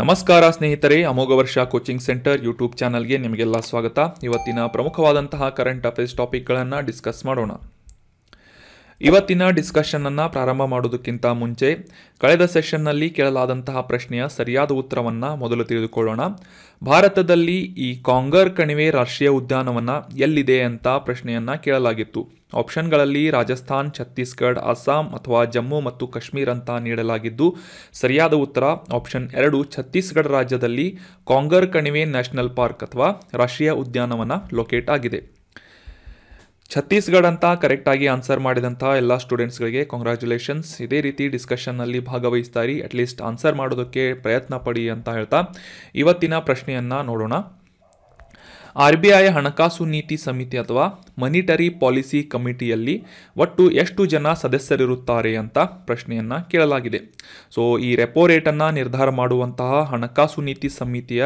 ನಮಸ್ಕಾರ ಸ್ನೇಹಿತರೆ ಅಮೋಘ ವರ್ಷ ಕೋಚಿಂಗ್ ಸೆಂಟರ್ ಯೂಟ್ಯೂಬ್ ಚಾನಲ್ಗೆ ನಿಮಗೆಲ್ಲ ಸ್ವಾಗತ ಇವತ್ತಿನ ಪ್ರಮುಖವಾದಂತಹ ಕರೆಂಟ್ ಅಫೇರ್ಸ್ ಟಾಪಿಕ್ಗಳನ್ನು ಡಿಸ್ಕಸ್ ಮಾಡೋಣ ಇವತ್ತಿನ ಡಿಸ್ಕಷನನ್ನು ಪ್ರಾರಂಭ ಮಾಡೋದಕ್ಕಿಂತ ಮುಂಚೆ ಕಳೆದ ಸೆಷನ್ನಲ್ಲಿ ಕೇಳಲಾದಂತಹ ಪ್ರಶ್ನೆಯ ಸರಿಯಾದ ಉತ್ತರವನ್ನು ಮೊದಲು ತಿಳಿದುಕೊಳ್ಳೋಣ ಭಾರತದಲ್ಲಿ ಈ ಕಾಂಗರ್ ಕಣಿವೆ ರಾಷ್ಟ್ರೀಯ ಉದ್ಯಾನವನ ಎಲ್ಲಿದೆ ಅಂತ ಪ್ರಶ್ನೆಯನ್ನು ಕೇಳಲಾಗಿತ್ತು ಆಪ್ಷನ್ಗಳಲ್ಲಿ ರಾಜಸ್ಥಾನ್ ಛತ್ತೀಸ್ಗಢ ಅಸ್ಸಾಂ ಅಥವಾ ಜಮ್ಮು ಮತ್ತು ಕಾಶ್ಮೀರ್ ಅಂತ ನೀಡಲಾಗಿದ್ದು ಸರಿಯಾದ ಉತ್ತರ ಆಪ್ಷನ್ ಎರಡು ಛತ್ತೀಸ್ಗಢ ರಾಜ್ಯದಲ್ಲಿ ಕಾಂಗರ್ ಕಣಿವೆ ನ್ಯಾಷನಲ್ ಪಾರ್ಕ್ ಅಥವಾ ರಾಷ್ಟ್ರೀಯ ಉದ್ಯಾನವನ ಲೊಕೇಟ್ ಆಗಿದೆ ಛತ್ತೀಸ್ಗಢ ಅಂತ ಕರೆಕ್ಟಾಗಿ ಆನ್ಸರ್ ಮಾಡಿದಂಥ ಎಲ್ಲ ಸ್ಟೂಡೆಂಟ್ಸ್ಗಳಿಗೆ ಕಾಂಗ್ರಾಚುಲೇಷನ್ಸ್ ಇದೇ ರೀತಿ ಡಿಸ್ಕಷನ್ನಲ್ಲಿ ಭಾಗವಹಿಸ್ತಾ ಅಟ್ ಅಟ್ಲೀಸ್ಟ್ ಆನ್ಸರ್ ಮಾಡೋದಕ್ಕೆ ಪ್ರಯತ್ನ ಪಡಿ ಅಂತ ಹೇಳ್ತಾ ಇವತ್ತಿನ ಪ್ರಶ್ನೆಯನ್ನು ನೋಡೋಣ ಆರ್ ಬಿ ಐ ಹಣಕಾಸು ನೀತಿ ಸಮಿತಿ ಅಥವಾ ಮನಿಟರಿ ಪಾಲಿಸಿ ಕಮಿಟಿಯಲ್ಲಿ ಒಟ್ಟು ಎಷ್ಟು ಜನ ಸದಸ್ಯರಿರುತ್ತಾರೆ ಅಂತ ಪ್ರಶ್ನೆಯನ್ನು ಕೇಳಲಾಗಿದೆ ಸೊ ಈ ರೆಪೋ ರೇಟನ್ನು ನಿರ್ಧಾರ ಮಾಡುವಂತಹ ಹಣಕಾಸು ನೀತಿ ಸಮಿತಿಯ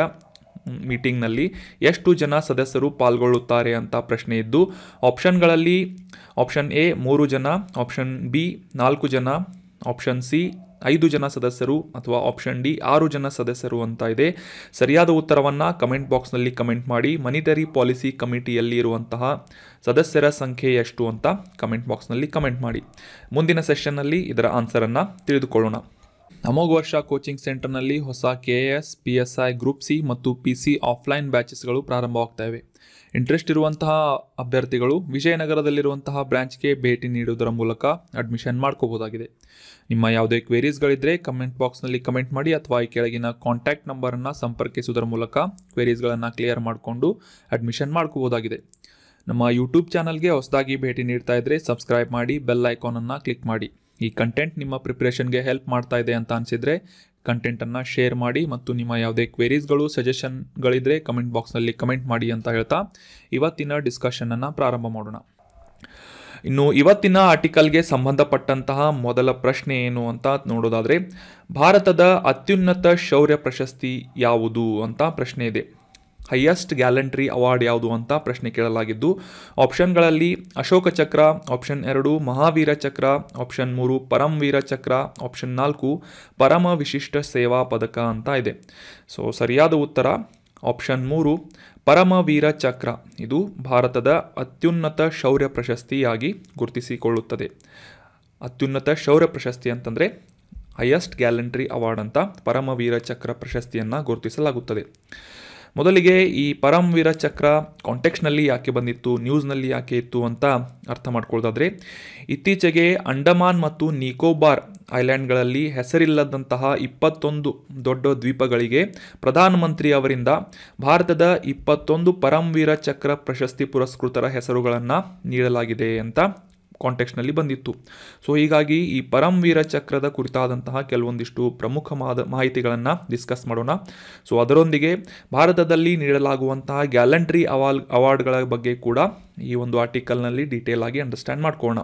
ಮೀಟಿಂಗ್ನಲ್ಲಿ ಎಷ್ಟು ಜನ ಸದಸ್ಯರು ಪಾಲ್ಗೊಳ್ಳುತ್ತಾರೆ ಅಂತ ಪ್ರಶ್ನೆ ಇದ್ದು ಆಪ್ಷನ್ಗಳಲ್ಲಿ ಆಪ್ಷನ್ ಎ ಮೂರು ಜನ ಆಪ್ಷನ್ ಬಿ ನಾಲ್ಕು ಜನ ಆಪ್ಷನ್ ಸಿ ಐದು ಜನ ಸದಸ್ಯರು ಅಥವಾ ಆಪ್ಷನ್ ಡಿ ಆರು ಜನ ಸದಸ್ಯರು ಅಂತ ಇದೆ ಸರಿಯಾದ ಉತ್ತರವನ್ನು ಕಮೆಂಟ್ ಬಾಕ್ಸ್ನಲ್ಲಿ ಕಮೆಂಟ್ ಮಾಡಿ ಮನಿಟರಿ ಪಾಲಿಸಿ ಕಮಿಟಿಯಲ್ಲಿ ಇರುವಂತಹ ಸದಸ್ಯರ ಸಂಖ್ಯೆ ಎಷ್ಟು ಅಂತ ಕಮೆಂಟ್ ಬಾಕ್ಸ್ನಲ್ಲಿ ಕಮೆಂಟ್ ಮಾಡಿ ಮುಂದಿನ ಸೆಷನ್ನಲ್ಲಿ ಇದರ ಆನ್ಸರನ್ನು ತಿಳಿದುಕೊಳ್ಳೋಣ ಅಮೋಘ ವರ್ಷ ಕೋಚಿಂಗ್ ಸೆಂಟರ್ನಲ್ಲಿ ಹೊಸ K S P S I group C ಮತ್ತು ಪಿ ಸಿ ಆಫ್ಲೈನ್ ಬ್ಯಾಚಸ್ಗಳು ಪ್ರಾರಂಭವಾಗ್ತಾಯಿವೆ ಇಂಟ್ರೆಸ್ಟ್ ಇರುವಂತಹ ಅಭ್ಯರ್ಥಿಗಳು ವಿಜಯನಗರದಲ್ಲಿರುವಂತಹ ಬ್ರ್ಯಾಂಚ್ಗೆ ಭೇಟಿ ನೀಡುವುದರ ಮೂಲಕ ಅಡ್ಮಿಷನ್ ಮಾಡ್ಕೋಬೋದಾಗಿದೆ ನಿಮ್ಮ ಯಾವುದೇ ಕ್ವೇರೀಸ್ಗಳಿದ್ದರೆ ಕಮೆಂಟ್ ಬಾಕ್ಸ್ನಲ್ಲಿ ಕಮೆಂಟ್ ಮಾಡಿ ಅಥವಾ ಈ ಕೆಳಗಿನ ಕಾಂಟ್ಯಾಕ್ಟ್ ನಂಬರನ್ನು ಸಂಪರ್ಕಿಸುವುದರ ಮೂಲಕ ಕ್ವೇರೀಸ್ಗಳನ್ನು ಕ್ಲಿಯರ್ ಮಾಡಿಕೊಂಡು ಅಡ್ಮಿಷನ್ ಮಾಡ್ಕೋಬೋದಾಗಿದೆ ನಮ್ಮ ಯೂಟ್ಯೂಬ್ ಚಾನಲ್ಗೆ ಹೊಸದಾಗಿ ಭೇಟಿ ನೀಡ್ತಾ ಇದ್ದರೆ ಸಬ್ಸ್ಕ್ರೈಬ್ ಮಾಡಿ ಬೆಲ್ ಐಕಾನನ್ನು ಕ್ಲಿಕ್ ಮಾಡಿ ಈ ಕಂಟೆಂಟ್ ನಿಮ್ಮ ಪ್ರಿಪ್ರೇಷನ್ಗೆ ಹೆಲ್ಪ್ ಮಾಡ್ತಾ ಇದೆ ಅಂತ ಅನಿಸಿದರೆ ಕಂಟೆಂಟನ್ನು ಶೇರ್ ಮಾಡಿ ಮತ್ತು ನಿಮ್ಮ ಯಾವುದೇ ಕ್ವೆರೀಸ್ಗಳು ಸಜೆಷನ್ಗಳಿದ್ರೆ ಕಮೆಂಟ್ ಬಾಕ್ಸ್ನಲ್ಲಿ ಕಮೆಂಟ್ ಮಾಡಿ ಅಂತ ಹೇಳ್ತಾ ಇವತ್ತಿನ ಡಿಸ್ಕಷನನ್ನು ಪ್ರಾರಂಭ ಮಾಡೋಣ ಇನ್ನು ಇವತ್ತಿನ ಆರ್ಟಿಕಲ್ಗೆ ಸಂಬಂಧಪಟ್ಟಂತಹ ಮೊದಲ ಪ್ರಶ್ನೆ ಏನು ಅಂತ ನೋಡೋದಾದರೆ ಭಾರತದ ಅತ್ಯುನ್ನತ ಶೌರ್ಯ ಪ್ರಶಸ್ತಿ ಯಾವುದು ಅಂತ ಪ್ರಶ್ನೆ ಇದೆ ಹೈಯೆಸ್ಟ್ ಗ್ಯಾಲೆಂಟ್ರಿ ಅವಾರ್ಡ್ ಯಾವುದು ಅಂತ ಪ್ರಶ್ನೆ ಕೇಳಲಾಗಿದ್ದು ಆಪ್ಷನ್ಗಳಲ್ಲಿ ಅಶೋಕ ಚಕ್ರ ಆಪ್ಷನ್ ಎರಡು ಮಹಾವೀರ ಚಕ್ರ ಆಪ್ಷನ್ ಮೂರು ಪರಮವೀರ ಚಕ್ರ ಆಪ್ಷನ್ ನಾಲ್ಕು ಪರಮ ವಿಶಿಷ್ಟ ಸೇವಾ ಪದಕ ಅಂತ ಇದೆ ಸೊ ಸರಿಯಾದ ಉತ್ತರ ಆಪ್ಷನ್ ಮೂರು ಪರಮವೀರ ಚಕ್ರ ಇದು ಭಾರತದ ಅತ್ಯುನ್ನತ ಶೌರ್ಯ ಪ್ರಶಸ್ತಿಯಾಗಿ ಗುರುತಿಸಿಕೊಳ್ಳುತ್ತದೆ ಅತ್ಯುನ್ನತ ಶೌರ್ಯ ಪ್ರಶಸ್ತಿ ಅಂತಂದರೆ ಹೈಯೆಸ್ಟ್ ಗ್ಯಾಲೆಂಟ್ರಿ ಅವಾರ್ಡ್ ಅಂತ ಪರಮವೀರ ಚಕ್ರ ಪ್ರಶಸ್ತಿಯನ್ನು ಗುರುತಿಸಲಾಗುತ್ತದೆ ಮೊದಲಿಗೆ ಈ ವೀರ ಚಕ್ರ ಕಾಂಟೆಕ್ಸ್ನಲ್ಲಿ ಯಾಕೆ ಬಂದಿತ್ತು ನ್ಯೂಸ್ನಲ್ಲಿ ಯಾಕೆ ಇತ್ತು ಅಂತ ಅರ್ಥ ಮಾಡ್ಕೊಳ್ಳೋದಾದ್ರೆ ಇತ್ತೀಚೆಗೆ ಅಂಡಮಾನ್ ಮತ್ತು ನಿಕೋಬಾರ್ ಐಲ್ಯಾಂಡ್ಗಳಲ್ಲಿ ಹೆಸರಿಲ್ಲದಂತಹ ಇಪ್ಪತ್ತೊಂದು ದೊಡ್ಡ ದ್ವೀಪಗಳಿಗೆ ಪ್ರಧಾನಮಂತ್ರಿ ಅವರಿಂದ ಭಾರತದ ಇಪ್ಪತ್ತೊಂದು ವೀರ ಚಕ್ರ ಪ್ರಶಸ್ತಿ ಪುರಸ್ಕೃತರ ಹೆಸರುಗಳನ್ನು ನೀಡಲಾಗಿದೆ ಅಂತ ಕಾಂಟೆಕ್ಸ್ಟ್ನಲ್ಲಿ ಬಂದಿತ್ತು ಸೊ ಹೀಗಾಗಿ ಈ ಪರಮವೀರ ಚಕ್ರದ ಕುರಿತಾದಂತಹ ಕೆಲವೊಂದಿಷ್ಟು ಪ್ರಮುಖ ಮಾಹಿತಿಗಳನ್ನು ಡಿಸ್ಕಸ್ ಮಾಡೋಣ ಸೊ ಅದರೊಂದಿಗೆ ಭಾರತದಲ್ಲಿ ನೀಡಲಾಗುವಂತಹ ಗ್ಯಾಲಂಟ್ರಿ ಅವಾಲ್ ಅವಾರ್ಡ್ಗಳ ಬಗ್ಗೆ ಕೂಡ ಈ ಒಂದು ಆರ್ಟಿಕಲ್ನಲ್ಲಿ ಡೀಟೇಲ್ ಆಗಿ ಅಂಡರ್ಸ್ಟ್ಯಾಂಡ್ ಮಾಡ್ಕೊಳ್ಳೋಣ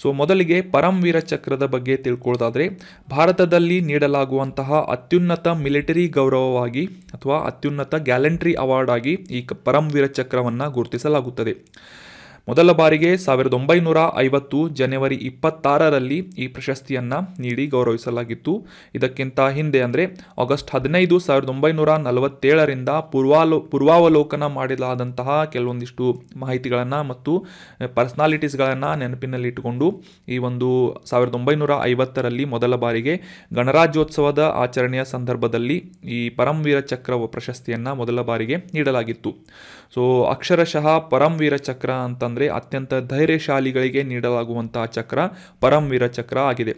ಸೊ ಮೊದಲಿಗೆ ಪರಮವೀರ ಚಕ್ರದ ಬಗ್ಗೆ ತಿಳ್ಕೊಳ್ಳೋದಾದರೆ ಭಾರತದಲ್ಲಿ ನೀಡಲಾಗುವಂತಹ ಅತ್ಯುನ್ನತ ಮಿಲಿಟರಿ ಗೌರವವಾಗಿ ಅಥವಾ ಅತ್ಯುನ್ನತ ಗ್ಯಾಲಂಟ್ರಿ ಅವಾರ್ಡ್ ಆಗಿ ಈ ಪರಮವೀರ ಚಕ್ರವನ್ನು ಗುರುತಿಸಲಾಗುತ್ತದೆ ಮೊದಲ ಬಾರಿಗೆ ಸಾವಿರದ ಒಂಬೈನೂರ ಐವತ್ತು ಜನವರಿ ಇಪ್ಪತ್ತಾರರಲ್ಲಿ ಈ ಪ್ರಶಸ್ತಿಯನ್ನು ನೀಡಿ ಗೌರವಿಸಲಾಗಿತ್ತು ಇದಕ್ಕಿಂತ ಹಿಂದೆ ಅಂದರೆ ಆಗಸ್ಟ್ ಹದಿನೈದು ಸಾವಿರದ ಒಂಬೈನೂರ ನಲವತ್ತೇಳರಿಂದ ಪೂರ್ವಾಲೋ ಪೂರ್ವಾವಲೋಕನ ಮಾಡಲಾದಂತಹ ಕೆಲವೊಂದಿಷ್ಟು ಮಾಹಿತಿಗಳನ್ನು ಮತ್ತು ಪರ್ಸ್ನಾಲಿಟೀಸ್ಗಳನ್ನು ನೆನಪಿನಲ್ಲಿಟ್ಟುಕೊಂಡು ಈ ಒಂದು ಸಾವಿರದ ಒಂಬೈನೂರ ಐವತ್ತರಲ್ಲಿ ಮೊದಲ ಬಾರಿಗೆ ಗಣರಾಜ್ಯೋತ್ಸವದ ಆಚರಣೆಯ ಸಂದರ್ಭದಲ್ಲಿ ಈ ಪರಮವೀರ ಚಕ್ರ ಪ್ರಶಸ್ತಿಯನ್ನು ಮೊದಲ ಬಾರಿಗೆ ನೀಡಲಾಗಿತ್ತು ಸೊ ಅಕ್ಷರಶಃ ವೀರ ಚಕ್ರ ಅಂತಂದರೆ ಅತ್ಯಂತ ಧೈರ್ಯಶಾಲಿಗಳಿಗೆ ನೀಡಲಾಗುವಂತಹ ಚಕ್ರ ವೀರ ಚಕ್ರ ಆಗಿದೆ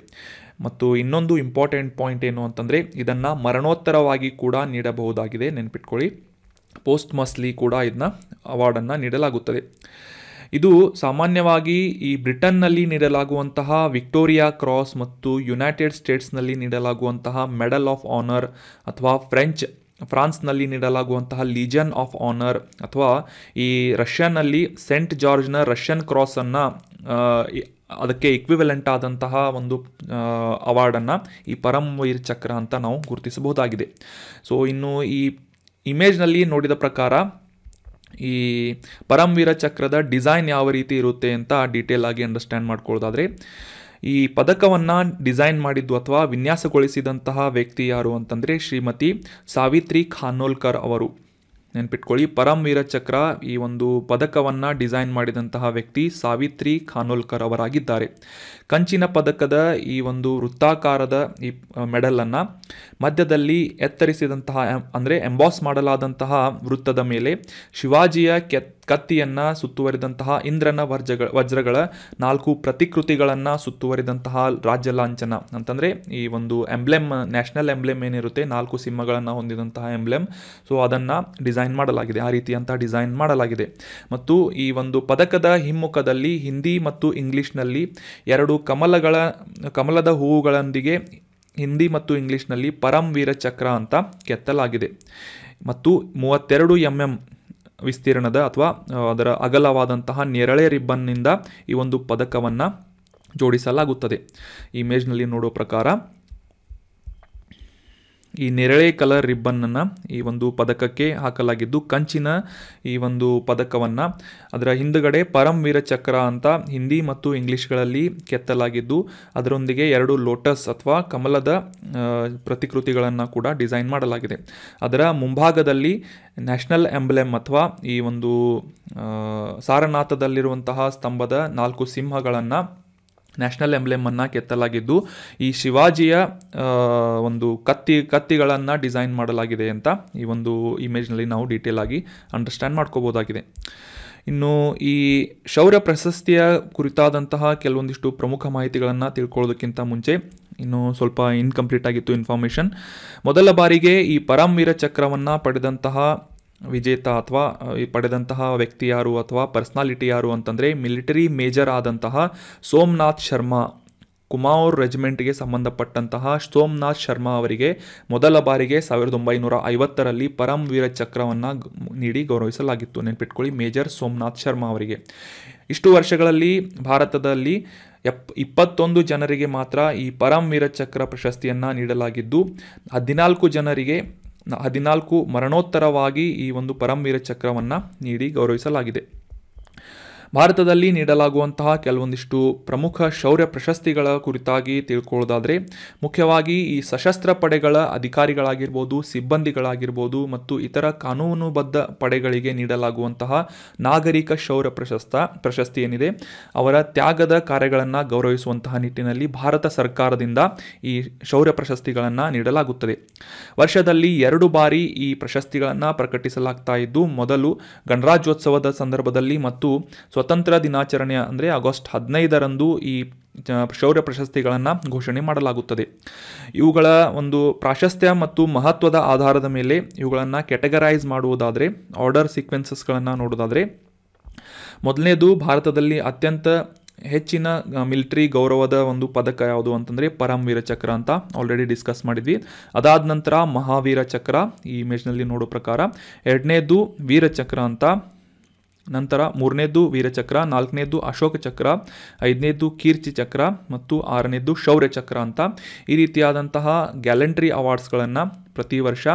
ಮತ್ತು ಇನ್ನೊಂದು ಇಂಪಾರ್ಟೆಂಟ್ ಪಾಯಿಂಟ್ ಏನು ಅಂತಂದರೆ ಇದನ್ನು ಮರಣೋತ್ತರವಾಗಿ ಕೂಡ ನೀಡಬಹುದಾಗಿದೆ ನೆನ್ಪಿಟ್ಕೊಳ್ಳಿ ಪೋಸ್ಟ್ ಮಸ್ಲಿ ಕೂಡ ಇದನ್ನ ಅವಾರ್ಡನ್ನು ನೀಡಲಾಗುತ್ತದೆ ಇದು ಸಾಮಾನ್ಯವಾಗಿ ಈ ಬ್ರಿಟನ್ನಲ್ಲಿ ನೀಡಲಾಗುವಂತಹ ವಿಕ್ಟೋರಿಯಾ ಕ್ರಾಸ್ ಮತ್ತು ಯುನೈಟೆಡ್ ಸ್ಟೇಟ್ಸ್ನಲ್ಲಿ ನೀಡಲಾಗುವಂತಹ ಮೆಡಲ್ ಆಫ್ ಆನರ್ ಅಥವಾ ಫ್ರೆಂಚ್ ಫ್ರಾನ್ಸ್ನಲ್ಲಿ ನೀಡಲಾಗುವಂತಹ ಲೀಜನ್ ಆಫ್ ಆನರ್ ಅಥವಾ ಈ ರಷ್ಯಾನಲ್ಲಿ ಸೆಂಟ್ ಜಾರ್ಜ್ನ ರಷ್ಯನ್ ಕ್ರಾಸನ್ನು ಅದಕ್ಕೆ ಇಕ್ವಿವೆಲೆಂಟ್ ಆದಂತಹ ಒಂದು ಅವಾರ್ಡನ್ನು ಈ ವೀರ ಚಕ್ರ ಅಂತ ನಾವು ಗುರುತಿಸಬಹುದಾಗಿದೆ ಸೊ ಇನ್ನು ಈ ಇಮೇಜ್ನಲ್ಲಿ ನೋಡಿದ ಪ್ರಕಾರ ಈ ವೀರ ಚಕ್ರದ ಡಿಸೈನ್ ಯಾವ ರೀತಿ ಇರುತ್ತೆ ಅಂತ ಡೀಟೇಲ್ ಆಗಿ ಅಂಡರ್ಸ್ಟ್ಯಾಂಡ್ ಮಾಡ್ಕೊಳ್ಳೋದಾದರೆ ಈ ಪದಕವನ್ನು ಡಿಸೈನ್ ಮಾಡಿದ್ದು ಅಥವಾ ವಿನ್ಯಾಸಗೊಳಿಸಿದಂತಹ ವ್ಯಕ್ತಿ ಯಾರು ಅಂತಂದರೆ ಶ್ರೀಮತಿ ಸಾವಿತ್ರಿ ಖಾನೋಲ್ಕರ್ ಅವರು ನೆನ್ಪಿಟ್ಕೊಳ್ಳಿ ವೀರ ಚಕ್ರ ಈ ಒಂದು ಪದಕವನ್ನು ಡಿಸೈನ್ ಮಾಡಿದಂತಹ ವ್ಯಕ್ತಿ ಸಾವಿತ್ರಿ ಖಾನೋಲ್ಕರ್ ಅವರಾಗಿದ್ದಾರೆ ಕಂಚಿನ ಪದಕದ ಈ ಒಂದು ವೃತ್ತಾಕಾರದ ಈ ಮೆಡಲನ್ನು ಮಧ್ಯದಲ್ಲಿ ಎತ್ತರಿಸಿದಂತಹ ಅಂದರೆ ಎಂಬಾಸ್ ಮಾಡಲಾದಂತಹ ವೃತ್ತದ ಮೇಲೆ ಶಿವಾಜಿಯ ಕೆತ್ತ ಕತ್ತಿಯನ್ನು ಸುತ್ತುವರಿದಂತಹ ಇಂದ್ರನ ವಜ್ರಗಳ ವಜ್ರಗಳ ನಾಲ್ಕು ಪ್ರತಿಕೃತಿಗಳನ್ನು ಸುತ್ತುವರಿದಂತಹ ರಾಜ್ಯ ಲಾಂಛನ ಅಂತಂದರೆ ಈ ಒಂದು ಎಂಬ್ಲೆಮ್ ನ್ಯಾಷನಲ್ ಎಂಬ್ಲೆಮ್ ಏನಿರುತ್ತೆ ನಾಲ್ಕು ಸಿಂಹಗಳನ್ನು ಹೊಂದಿದಂತಹ ಎಂಬ್ಲೆಮ್ ಸೊ ಅದನ್ನು ಡಿಸೈನ್ ಮಾಡಲಾಗಿದೆ ಆ ರೀತಿಯಂತಹ ಡಿಸೈನ್ ಮಾಡಲಾಗಿದೆ ಮತ್ತು ಈ ಒಂದು ಪದಕದ ಹಿಮ್ಮುಖದಲ್ಲಿ ಹಿಂದಿ ಮತ್ತು ಇಂಗ್ಲೀಷ್ನಲ್ಲಿ ಎರಡು ಕಮಲಗಳ ಕಮಲದ ಹೂವುಗಳೊಂದಿಗೆ ಹಿಂದಿ ಮತ್ತು ಇಂಗ್ಲೀಷ್ನಲ್ಲಿ ಪರಂ ವೀರ ಚಕ್ರ ಅಂತ ಕೆತ್ತಲಾಗಿದೆ ಮತ್ತು ಮೂವತ್ತೆರಡು ಎಂ ಎಂ ವಿಸ್ತೀರ್ಣದ ಅಥವಾ ಅದರ ಅಗಲವಾದಂತಹ ನೇರಳೆ ರಿಬ್ಬನ್ನಿಂದ ಈ ಒಂದು ಪದಕವನ್ನು ಜೋಡಿಸಲಾಗುತ್ತದೆ ಇಮೇಜ್ನಲ್ಲಿ ನೋಡೋ ಪ್ರಕಾರ ಈ ನೆರಳೆ ಕಲರ್ ರಿಬ್ಬನ್ನನ್ನು ಈ ಒಂದು ಪದಕಕ್ಕೆ ಹಾಕಲಾಗಿದ್ದು ಕಂಚಿನ ಈ ಒಂದು ಪದಕವನ್ನು ಅದರ ಹಿಂದುಗಡೆ ವೀರ ಚಕ್ರ ಅಂತ ಹಿಂದಿ ಮತ್ತು ಇಂಗ್ಲೀಷ್ಗಳಲ್ಲಿ ಕೆತ್ತಲಾಗಿದ್ದು ಅದರೊಂದಿಗೆ ಎರಡು ಲೋಟಸ್ ಅಥವಾ ಕಮಲದ ಪ್ರತಿಕೃತಿಗಳನ್ನು ಕೂಡ ಡಿಸೈನ್ ಮಾಡಲಾಗಿದೆ ಅದರ ಮುಂಭಾಗದಲ್ಲಿ ನ್ಯಾಷನಲ್ ಎಂಬ್ಲೆಮ್ ಅಥವಾ ಈ ಒಂದು ಸಾರನಾಥದಲ್ಲಿರುವಂತಹ ಸ್ತಂಭದ ನಾಲ್ಕು ಸಿಂಹಗಳನ್ನು ನ್ಯಾಷನಲ್ ಎಂಬ್ಲೆಮನ್ನು ಕೆತ್ತಲಾಗಿದ್ದು ಈ ಶಿವಾಜಿಯ ಒಂದು ಕತ್ತಿ ಕತ್ತಿಗಳನ್ನು ಡಿಸೈನ್ ಮಾಡಲಾಗಿದೆ ಅಂತ ಈ ಒಂದು ಇಮೇಜ್ನಲ್ಲಿ ನಾವು ಡೀಟೇಲ್ ಆಗಿ ಅಂಡರ್ಸ್ಟ್ಯಾಂಡ್ ಮಾಡ್ಕೋಬೋದಾಗಿದೆ ಇನ್ನು ಈ ಶೌರ್ಯ ಪ್ರಶಸ್ತಿಯ ಕುರಿತಾದಂತಹ ಕೆಲವೊಂದಿಷ್ಟು ಪ್ರಮುಖ ಮಾಹಿತಿಗಳನ್ನು ತಿಳ್ಕೊಳ್ಳೋದಕ್ಕಿಂತ ಮುಂಚೆ ಇನ್ನು ಸ್ವಲ್ಪ ಇನ್ಕಂಪ್ಲೀಟ್ ಆಗಿತ್ತು ಇನ್ಫಾರ್ಮೇಷನ್ ಮೊದಲ ಬಾರಿಗೆ ಈ ಪರಂವೀರ ಚಕ್ರವನ್ನು ಪಡೆದಂತಹ ವಿಜೇತ ಅಥವಾ ಪಡೆದಂತಹ ವ್ಯಕ್ತಿ ಯಾರು ಅಥವಾ ಪರ್ಸ್ನಾಲಿಟಿ ಯಾರು ಅಂತಂದರೆ ಮಿಲಿಟರಿ ಮೇಜರ್ ಆದಂತಹ ಸೋಮನಾಥ್ ಶರ್ಮಾ ಕುಮಾರ್ ರೆಜಿಮೆಂಟ್ಗೆ ಸಂಬಂಧಪಟ್ಟಂತಹ ಸೋಮನಾಥ್ ಶರ್ಮಾ ಅವರಿಗೆ ಮೊದಲ ಬಾರಿಗೆ ಸಾವಿರದ ಒಂಬೈನೂರ ಐವತ್ತರಲ್ಲಿ ಪರಮವೀರ ಚಕ್ರವನ್ನು ನೀಡಿ ಗೌರವಿಸಲಾಗಿತ್ತು ನೆನ್ಪಿಟ್ಕೊಳ್ಳಿ ಮೇಜರ್ ಸೋಮನಾಥ್ ಶರ್ಮಾ ಅವರಿಗೆ ಇಷ್ಟು ವರ್ಷಗಳಲ್ಲಿ ಭಾರತದಲ್ಲಿ ಎಪ್ ಇಪ್ಪತ್ತೊಂದು ಜನರಿಗೆ ಮಾತ್ರ ಈ ಪರಮವೀರ ಚಕ್ರ ಪ್ರಶಸ್ತಿಯನ್ನು ನೀಡಲಾಗಿದ್ದು ಹದಿನಾಲ್ಕು ಜನರಿಗೆ ಹದಿನಾಲ್ಕು ಮರಣೋತ್ತರವಾಗಿ ಈ ಒಂದು ವೀರ ಚಕ್ರವನ್ನು ನೀಡಿ ಗೌರವಿಸಲಾಗಿದೆ ಭಾರತದಲ್ಲಿ ನೀಡಲಾಗುವಂತಹ ಕೆಲವೊಂದಿಷ್ಟು ಪ್ರಮುಖ ಶೌರ್ಯ ಪ್ರಶಸ್ತಿಗಳ ಕುರಿತಾಗಿ ತಿಳ್ಕೊಳ್ಳೋದಾದರೆ ಮುಖ್ಯವಾಗಿ ಈ ಸಶಸ್ತ್ರ ಪಡೆಗಳ ಅಧಿಕಾರಿಗಳಾಗಿರ್ಬೋದು ಸಿಬ್ಬಂದಿಗಳಾಗಿರ್ಬೋದು ಮತ್ತು ಇತರ ಕಾನೂನುಬದ್ಧ ಪಡೆಗಳಿಗೆ ನೀಡಲಾಗುವಂತಹ ನಾಗರಿಕ ಶೌರ್ಯ ಪ್ರಶಸ್ತ ಪ್ರಶಸ್ತಿ ಏನಿದೆ ಅವರ ತ್ಯಾಗದ ಕಾರ್ಯಗಳನ್ನು ಗೌರವಿಸುವಂತಹ ನಿಟ್ಟಿನಲ್ಲಿ ಭಾರತ ಸರ್ಕಾರದಿಂದ ಈ ಶೌರ್ಯ ಪ್ರಶಸ್ತಿಗಳನ್ನು ನೀಡಲಾಗುತ್ತದೆ ವರ್ಷದಲ್ಲಿ ಎರಡು ಬಾರಿ ಈ ಪ್ರಶಸ್ತಿಗಳನ್ನು ಪ್ರಕಟಿಸಲಾಗ್ತಾ ಇದ್ದು ಮೊದಲು ಗಣರಾಜ್ಯೋತ್ಸವದ ಸಂದರ್ಭದಲ್ಲಿ ಮತ್ತು ಸ್ವತಂತ್ರ ದಿನಾಚರಣೆ ಅಂದರೆ ಆಗಸ್ಟ್ ಹದಿನೈದರಂದು ಈ ಶೌರ್ಯ ಪ್ರಶಸ್ತಿಗಳನ್ನು ಘೋಷಣೆ ಮಾಡಲಾಗುತ್ತದೆ ಇವುಗಳ ಒಂದು ಪ್ರಾಶಸ್ತ್ಯ ಮತ್ತು ಮಹತ್ವದ ಆಧಾರದ ಮೇಲೆ ಇವುಗಳನ್ನು ಕ್ಯಾಟಗರೈಸ್ ಮಾಡುವುದಾದರೆ ಆರ್ಡರ್ ಸೀಕ್ವೆನ್ಸಸ್ಗಳನ್ನು ನೋಡೋದಾದರೆ ಮೊದಲನೇದು ಭಾರತದಲ್ಲಿ ಅತ್ಯಂತ ಹೆಚ್ಚಿನ ಮಿಲಿಟ್ರಿ ಗೌರವದ ಒಂದು ಪದಕ ಯಾವುದು ಅಂತಂದರೆ ಪರಮವೀರ ಚಕ್ರ ಅಂತ ಆಲ್ರೆಡಿ ಡಿಸ್ಕಸ್ ಮಾಡಿದ್ವಿ ಅದಾದ ನಂತರ ಮಹಾವೀರ ಚಕ್ರ ಈ ಇಮೇಜ್ನಲ್ಲಿ ನೋಡೋ ಪ್ರಕಾರ ಎರಡನೇದು ವೀರಚಕ್ರ ಅಂತ ನಂತರ ಮೂರನೇದ್ದು ವೀರಚಕ್ರ ನಾಲ್ಕನೇದ್ದು ಅಶೋಕ ಚಕ್ರ ಐದನೇದ್ದು ಕೀರ್ತಿ ಚಕ್ರ ಮತ್ತು ಆರನೇದ್ದು ಶೌರ್ಯ ಚಕ್ರ ಅಂತ ಈ ರೀತಿಯಾದಂತಹ ಗ್ಯಾಲೆಂಟ್ರಿ ಅವಾರ್ಡ್ಸ್ಗಳನ್ನು ಪ್ರತಿ ವರ್ಷ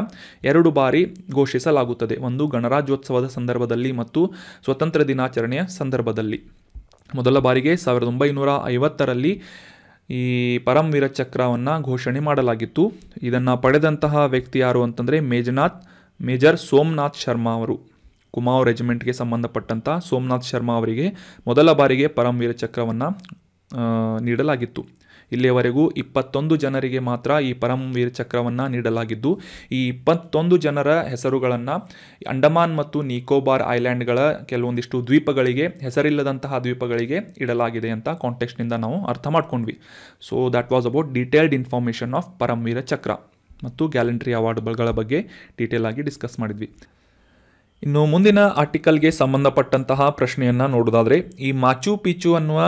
ಎರಡು ಬಾರಿ ಘೋಷಿಸಲಾಗುತ್ತದೆ ಒಂದು ಗಣರಾಜ್ಯೋತ್ಸವದ ಸಂದರ್ಭದಲ್ಲಿ ಮತ್ತು ಸ್ವತಂತ್ರ ದಿನಾಚರಣೆಯ ಸಂದರ್ಭದಲ್ಲಿ ಮೊದಲ ಬಾರಿಗೆ ಸಾವಿರದ ಒಂಬೈನೂರ ಐವತ್ತರಲ್ಲಿ ಈ ವೀರ ಚಕ್ರವನ್ನು ಘೋಷಣೆ ಮಾಡಲಾಗಿತ್ತು ಇದನ್ನು ಪಡೆದಂತಹ ವ್ಯಕ್ತಿ ಯಾರು ಅಂತಂದರೆ ಮೇಜನಾಥ್ ಮೇಜರ್ ಸೋಮನಾಥ್ ಶರ್ಮಾ ಅವರು ಕುಮಾವ್ ರೆಜಿಮೆಂಟ್ಗೆ ಸಂಬಂಧಪಟ್ಟಂಥ ಸೋಮನಾಥ್ ಶರ್ಮಾ ಅವರಿಗೆ ಮೊದಲ ಬಾರಿಗೆ ಪರಮವೀರ ಚಕ್ರವನ್ನು ನೀಡಲಾಗಿತ್ತು ಇಲ್ಲಿಯವರೆಗೂ ಇಪ್ಪತ್ತೊಂದು ಜನರಿಗೆ ಮಾತ್ರ ಈ ಪರಮವೀರ ಚಕ್ರವನ್ನು ನೀಡಲಾಗಿದ್ದು ಈ ಇಪ್ಪತ್ತೊಂದು ಜನರ ಹೆಸರುಗಳನ್ನು ಅಂಡಮಾನ್ ಮತ್ತು ನಿಕೋಬಾರ್ ಐಲ್ಯಾಂಡ್ಗಳ ಕೆಲವೊಂದಿಷ್ಟು ದ್ವೀಪಗಳಿಗೆ ಹೆಸರಿಲ್ಲದಂತಹ ದ್ವೀಪಗಳಿಗೆ ಇಡಲಾಗಿದೆ ಅಂತ ಕಾಂಟೆಕ್ಸ್ಟ್ನಿಂದ ನಾವು ಅರ್ಥ ಮಾಡ್ಕೊಂಡ್ವಿ so that was about detailed information of Paramvir Chakra ಮತ್ತು ಗ್ಯಾಲೆಂಟ್ರಿ ಅವಾರ್ಡ್ಗಳ ಬಗ್ಗೆ ಡೀಟೇಲ್ ಆಗಿ ಡಿಸ್ಕಸ್ ಮಾಡಿದ್ವಿ ಇನ್ನು ಮುಂದಿನ ಆರ್ಟಿಕಲ್ಗೆ ಸಂಬಂಧಪಟ್ಟಂತಹ ಪ್ರಶ್ನೆಯನ್ನು ನೋಡೋದಾದರೆ ಈ ಮಾಚು ಪಿಚು ಅನ್ನುವ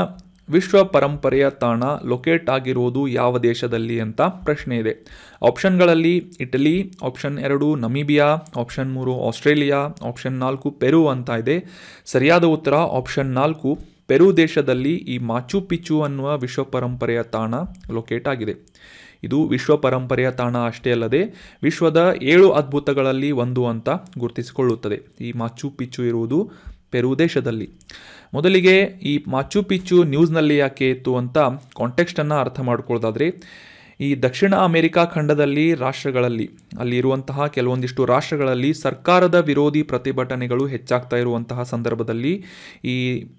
ವಿಶ್ವ ಪರಂಪರೆಯ ತಾಣ ಲೊಕೇಟ್ ಆಗಿರುವುದು ಯಾವ ದೇಶದಲ್ಲಿ ಅಂತ ಪ್ರಶ್ನೆ ಇದೆ ಆಪ್ಷನ್ಗಳಲ್ಲಿ ಇಟಲಿ ಆಪ್ಷನ್ ಎರಡು ನಮೀಬಿಯಾ ಆಪ್ಷನ್ ಮೂರು ಆಸ್ಟ್ರೇಲಿಯಾ ಆಪ್ಷನ್ ನಾಲ್ಕು ಪೆರು ಅಂತ ಇದೆ ಸರಿಯಾದ ಉತ್ತರ ಆಪ್ಷನ್ ನಾಲ್ಕು ಪೆರು ದೇಶದಲ್ಲಿ ಈ ಮಾಚು ಪಿಚು ಅನ್ನುವ ವಿಶ್ವ ಪರಂಪರೆಯ ತಾಣ ಲೊಕೇಟ್ ಆಗಿದೆ ಇದು ವಿಶ್ವ ಪರಂಪರೆಯ ತಾಣ ಅಷ್ಟೇ ಅಲ್ಲದೆ ವಿಶ್ವದ ಏಳು ಅದ್ಭುತಗಳಲ್ಲಿ ಒಂದು ಅಂತ ಗುರುತಿಸಿಕೊಳ್ಳುತ್ತದೆ ಈ ಮಾಚು ಪಿಚ್ಚು ಇರುವುದು ಪೆರು ದೇಶದಲ್ಲಿ ಮೊದಲಿಗೆ ಈ ಮಾಚು ಪಿಚ್ಚು ನ್ಯೂಸ್ನಲ್ಲಿ ಯಾಕೆ ಇತ್ತು ಅಂತ ಕಾಂಟೆಕ್ಸ್ಟನ್ನು ಅರ್ಥ ಮಾಡ್ಕೊಳ್ಳೋದಾದರೆ ಈ ದಕ್ಷಿಣ ಅಮೆರಿಕಾ ಖಂಡದಲ್ಲಿ ರಾಷ್ಟ್ರಗಳಲ್ಲಿ ಅಲ್ಲಿರುವಂತಹ ಕೆಲವೊಂದಿಷ್ಟು ರಾಷ್ಟ್ರಗಳಲ್ಲಿ ಸರ್ಕಾರದ ವಿರೋಧಿ ಪ್ರತಿಭಟನೆಗಳು ಹೆಚ್ಚಾಗ್ತಾ ಇರುವಂತಹ ಸಂದರ್ಭದಲ್ಲಿ ಈ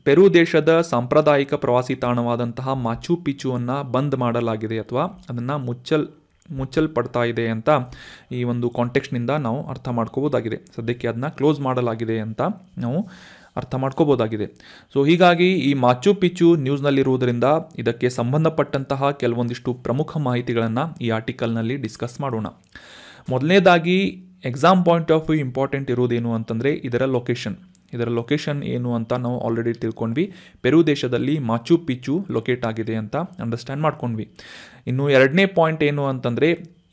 ಪೆರು ದೇಶದ ಸಾಂಪ್ರದಾಯಿಕ ಪ್ರವಾಸಿ ತಾಣವಾದಂತಹ ಮಾಚು ಪಿಚುವನ್ನು ಬಂದ್ ಮಾಡಲಾಗಿದೆ ಅಥವಾ ಅದನ್ನು ಮುಚ್ಚಲ್ ಮುಚ್ಚಲ್ಪಡ್ತಾ ಇದೆ ಅಂತ ಈ ಒಂದು ಕಾಂಟೆಕ್ಸ್ಟ್ನಿಂದ ನಾವು ಅರ್ಥ ಮಾಡ್ಕೋಬೋದಾಗಿದೆ ಸದ್ಯಕ್ಕೆ ಅದನ್ನ ಕ್ಲೋಸ್ ಮಾಡಲಾಗಿದೆ ಅಂತ ನಾವು ಅರ್ಥ ಮಾಡ್ಕೋಬೋದಾಗಿದೆ ಸೊ ಹೀಗಾಗಿ ಈ ಮಾಚು ಪಿಚು ನ್ಯೂಸ್ನಲ್ಲಿರುವುದರಿಂದ ಇದಕ್ಕೆ ಸಂಬಂಧಪಟ್ಟಂತಹ ಕೆಲವೊಂದಿಷ್ಟು ಪ್ರಮುಖ ಮಾಹಿತಿಗಳನ್ನು ಈ ಆರ್ಟಿಕಲ್ನಲ್ಲಿ ಡಿಸ್ಕಸ್ ಮಾಡೋಣ ಮೊದಲನೇದಾಗಿ exam point of view important ಇರುವುದೇನು ಅಂತಂದರೆ ಇದರ ಲೊಕೇಶನ್ ಇದರ ಲೊಕೇಶನ್ ಏನು ಅಂತ ನಾವು ಆಲ್ರೆಡಿ ತಿಳ್ಕೊಂಡ್ವಿ ಪೆರು ದೇಶದಲ್ಲಿ ಮಾಚು ಪಿಚು ಲೊಕೇಟ್ ಆಗಿದೆ ಅಂತ ಅಂಡರ್ಸ್ಟ್ಯಾಂಡ್ ಮಾಡ್ಕೊಂಡ್ವಿ ಇನ್ನು ಎರಡನೇ ಪಾಯಿಂಟ್ ಏನು ಅಂತಂದರೆ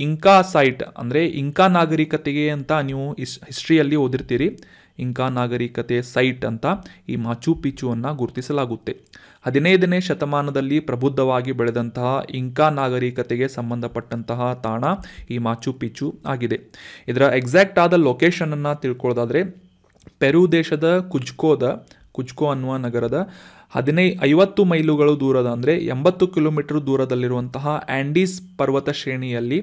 ಇಂಕಾ ಸೈಟ್ ಅಂದರೆ ಇಂಕಾ ನಾಗರಿಕತೆಗೆ ಅಂತ ನೀವು ಇಸ್ ಹಿಸ್ಟ್ರಿಯಲ್ಲಿ ಓದಿರ್ತೀರಿ ಇಂಕಾ ನಾಗರಿಕತೆ ಸೈಟ್ ಅಂತ ಈ ಮಾಚು ಪಿಚುವನ್ನು ಗುರುತಿಸಲಾಗುತ್ತೆ ಹದಿನೈದನೇ ಶತಮಾನದಲ್ಲಿ ಪ್ರಬುದ್ಧವಾಗಿ ಬೆಳೆದಂತಹ ಇಂಕಾ ನಾಗರಿಕತೆಗೆ ಸಂಬಂಧಪಟ್ಟಂತಹ ತಾಣ ಈ ಮಾಚು ಪಿಚು ಆಗಿದೆ ಇದರ ಎಕ್ಸಾಕ್ಟ್ ಆದ ಲೊಕೇಶನನ್ನು ತಿಳ್ಕೊಳ್ಳೋದಾದರೆ ಪೆರು ದೇಶದ ಕುಜ್ಕೋದ ಕುಜ್ಕೋ ಅನ್ನುವ ನಗರದ ಹದಿನೈ ಐವತ್ತು ಮೈಲುಗಳು ದೂರದ ಅಂದರೆ ಎಂಬತ್ತು ಕಿಲೋಮೀಟರ್ ದೂರದಲ್ಲಿರುವಂತಹ ಆ್ಯಂಡೀಸ್ ಪರ್ವತ ಶ್ರೇಣಿಯಲ್ಲಿ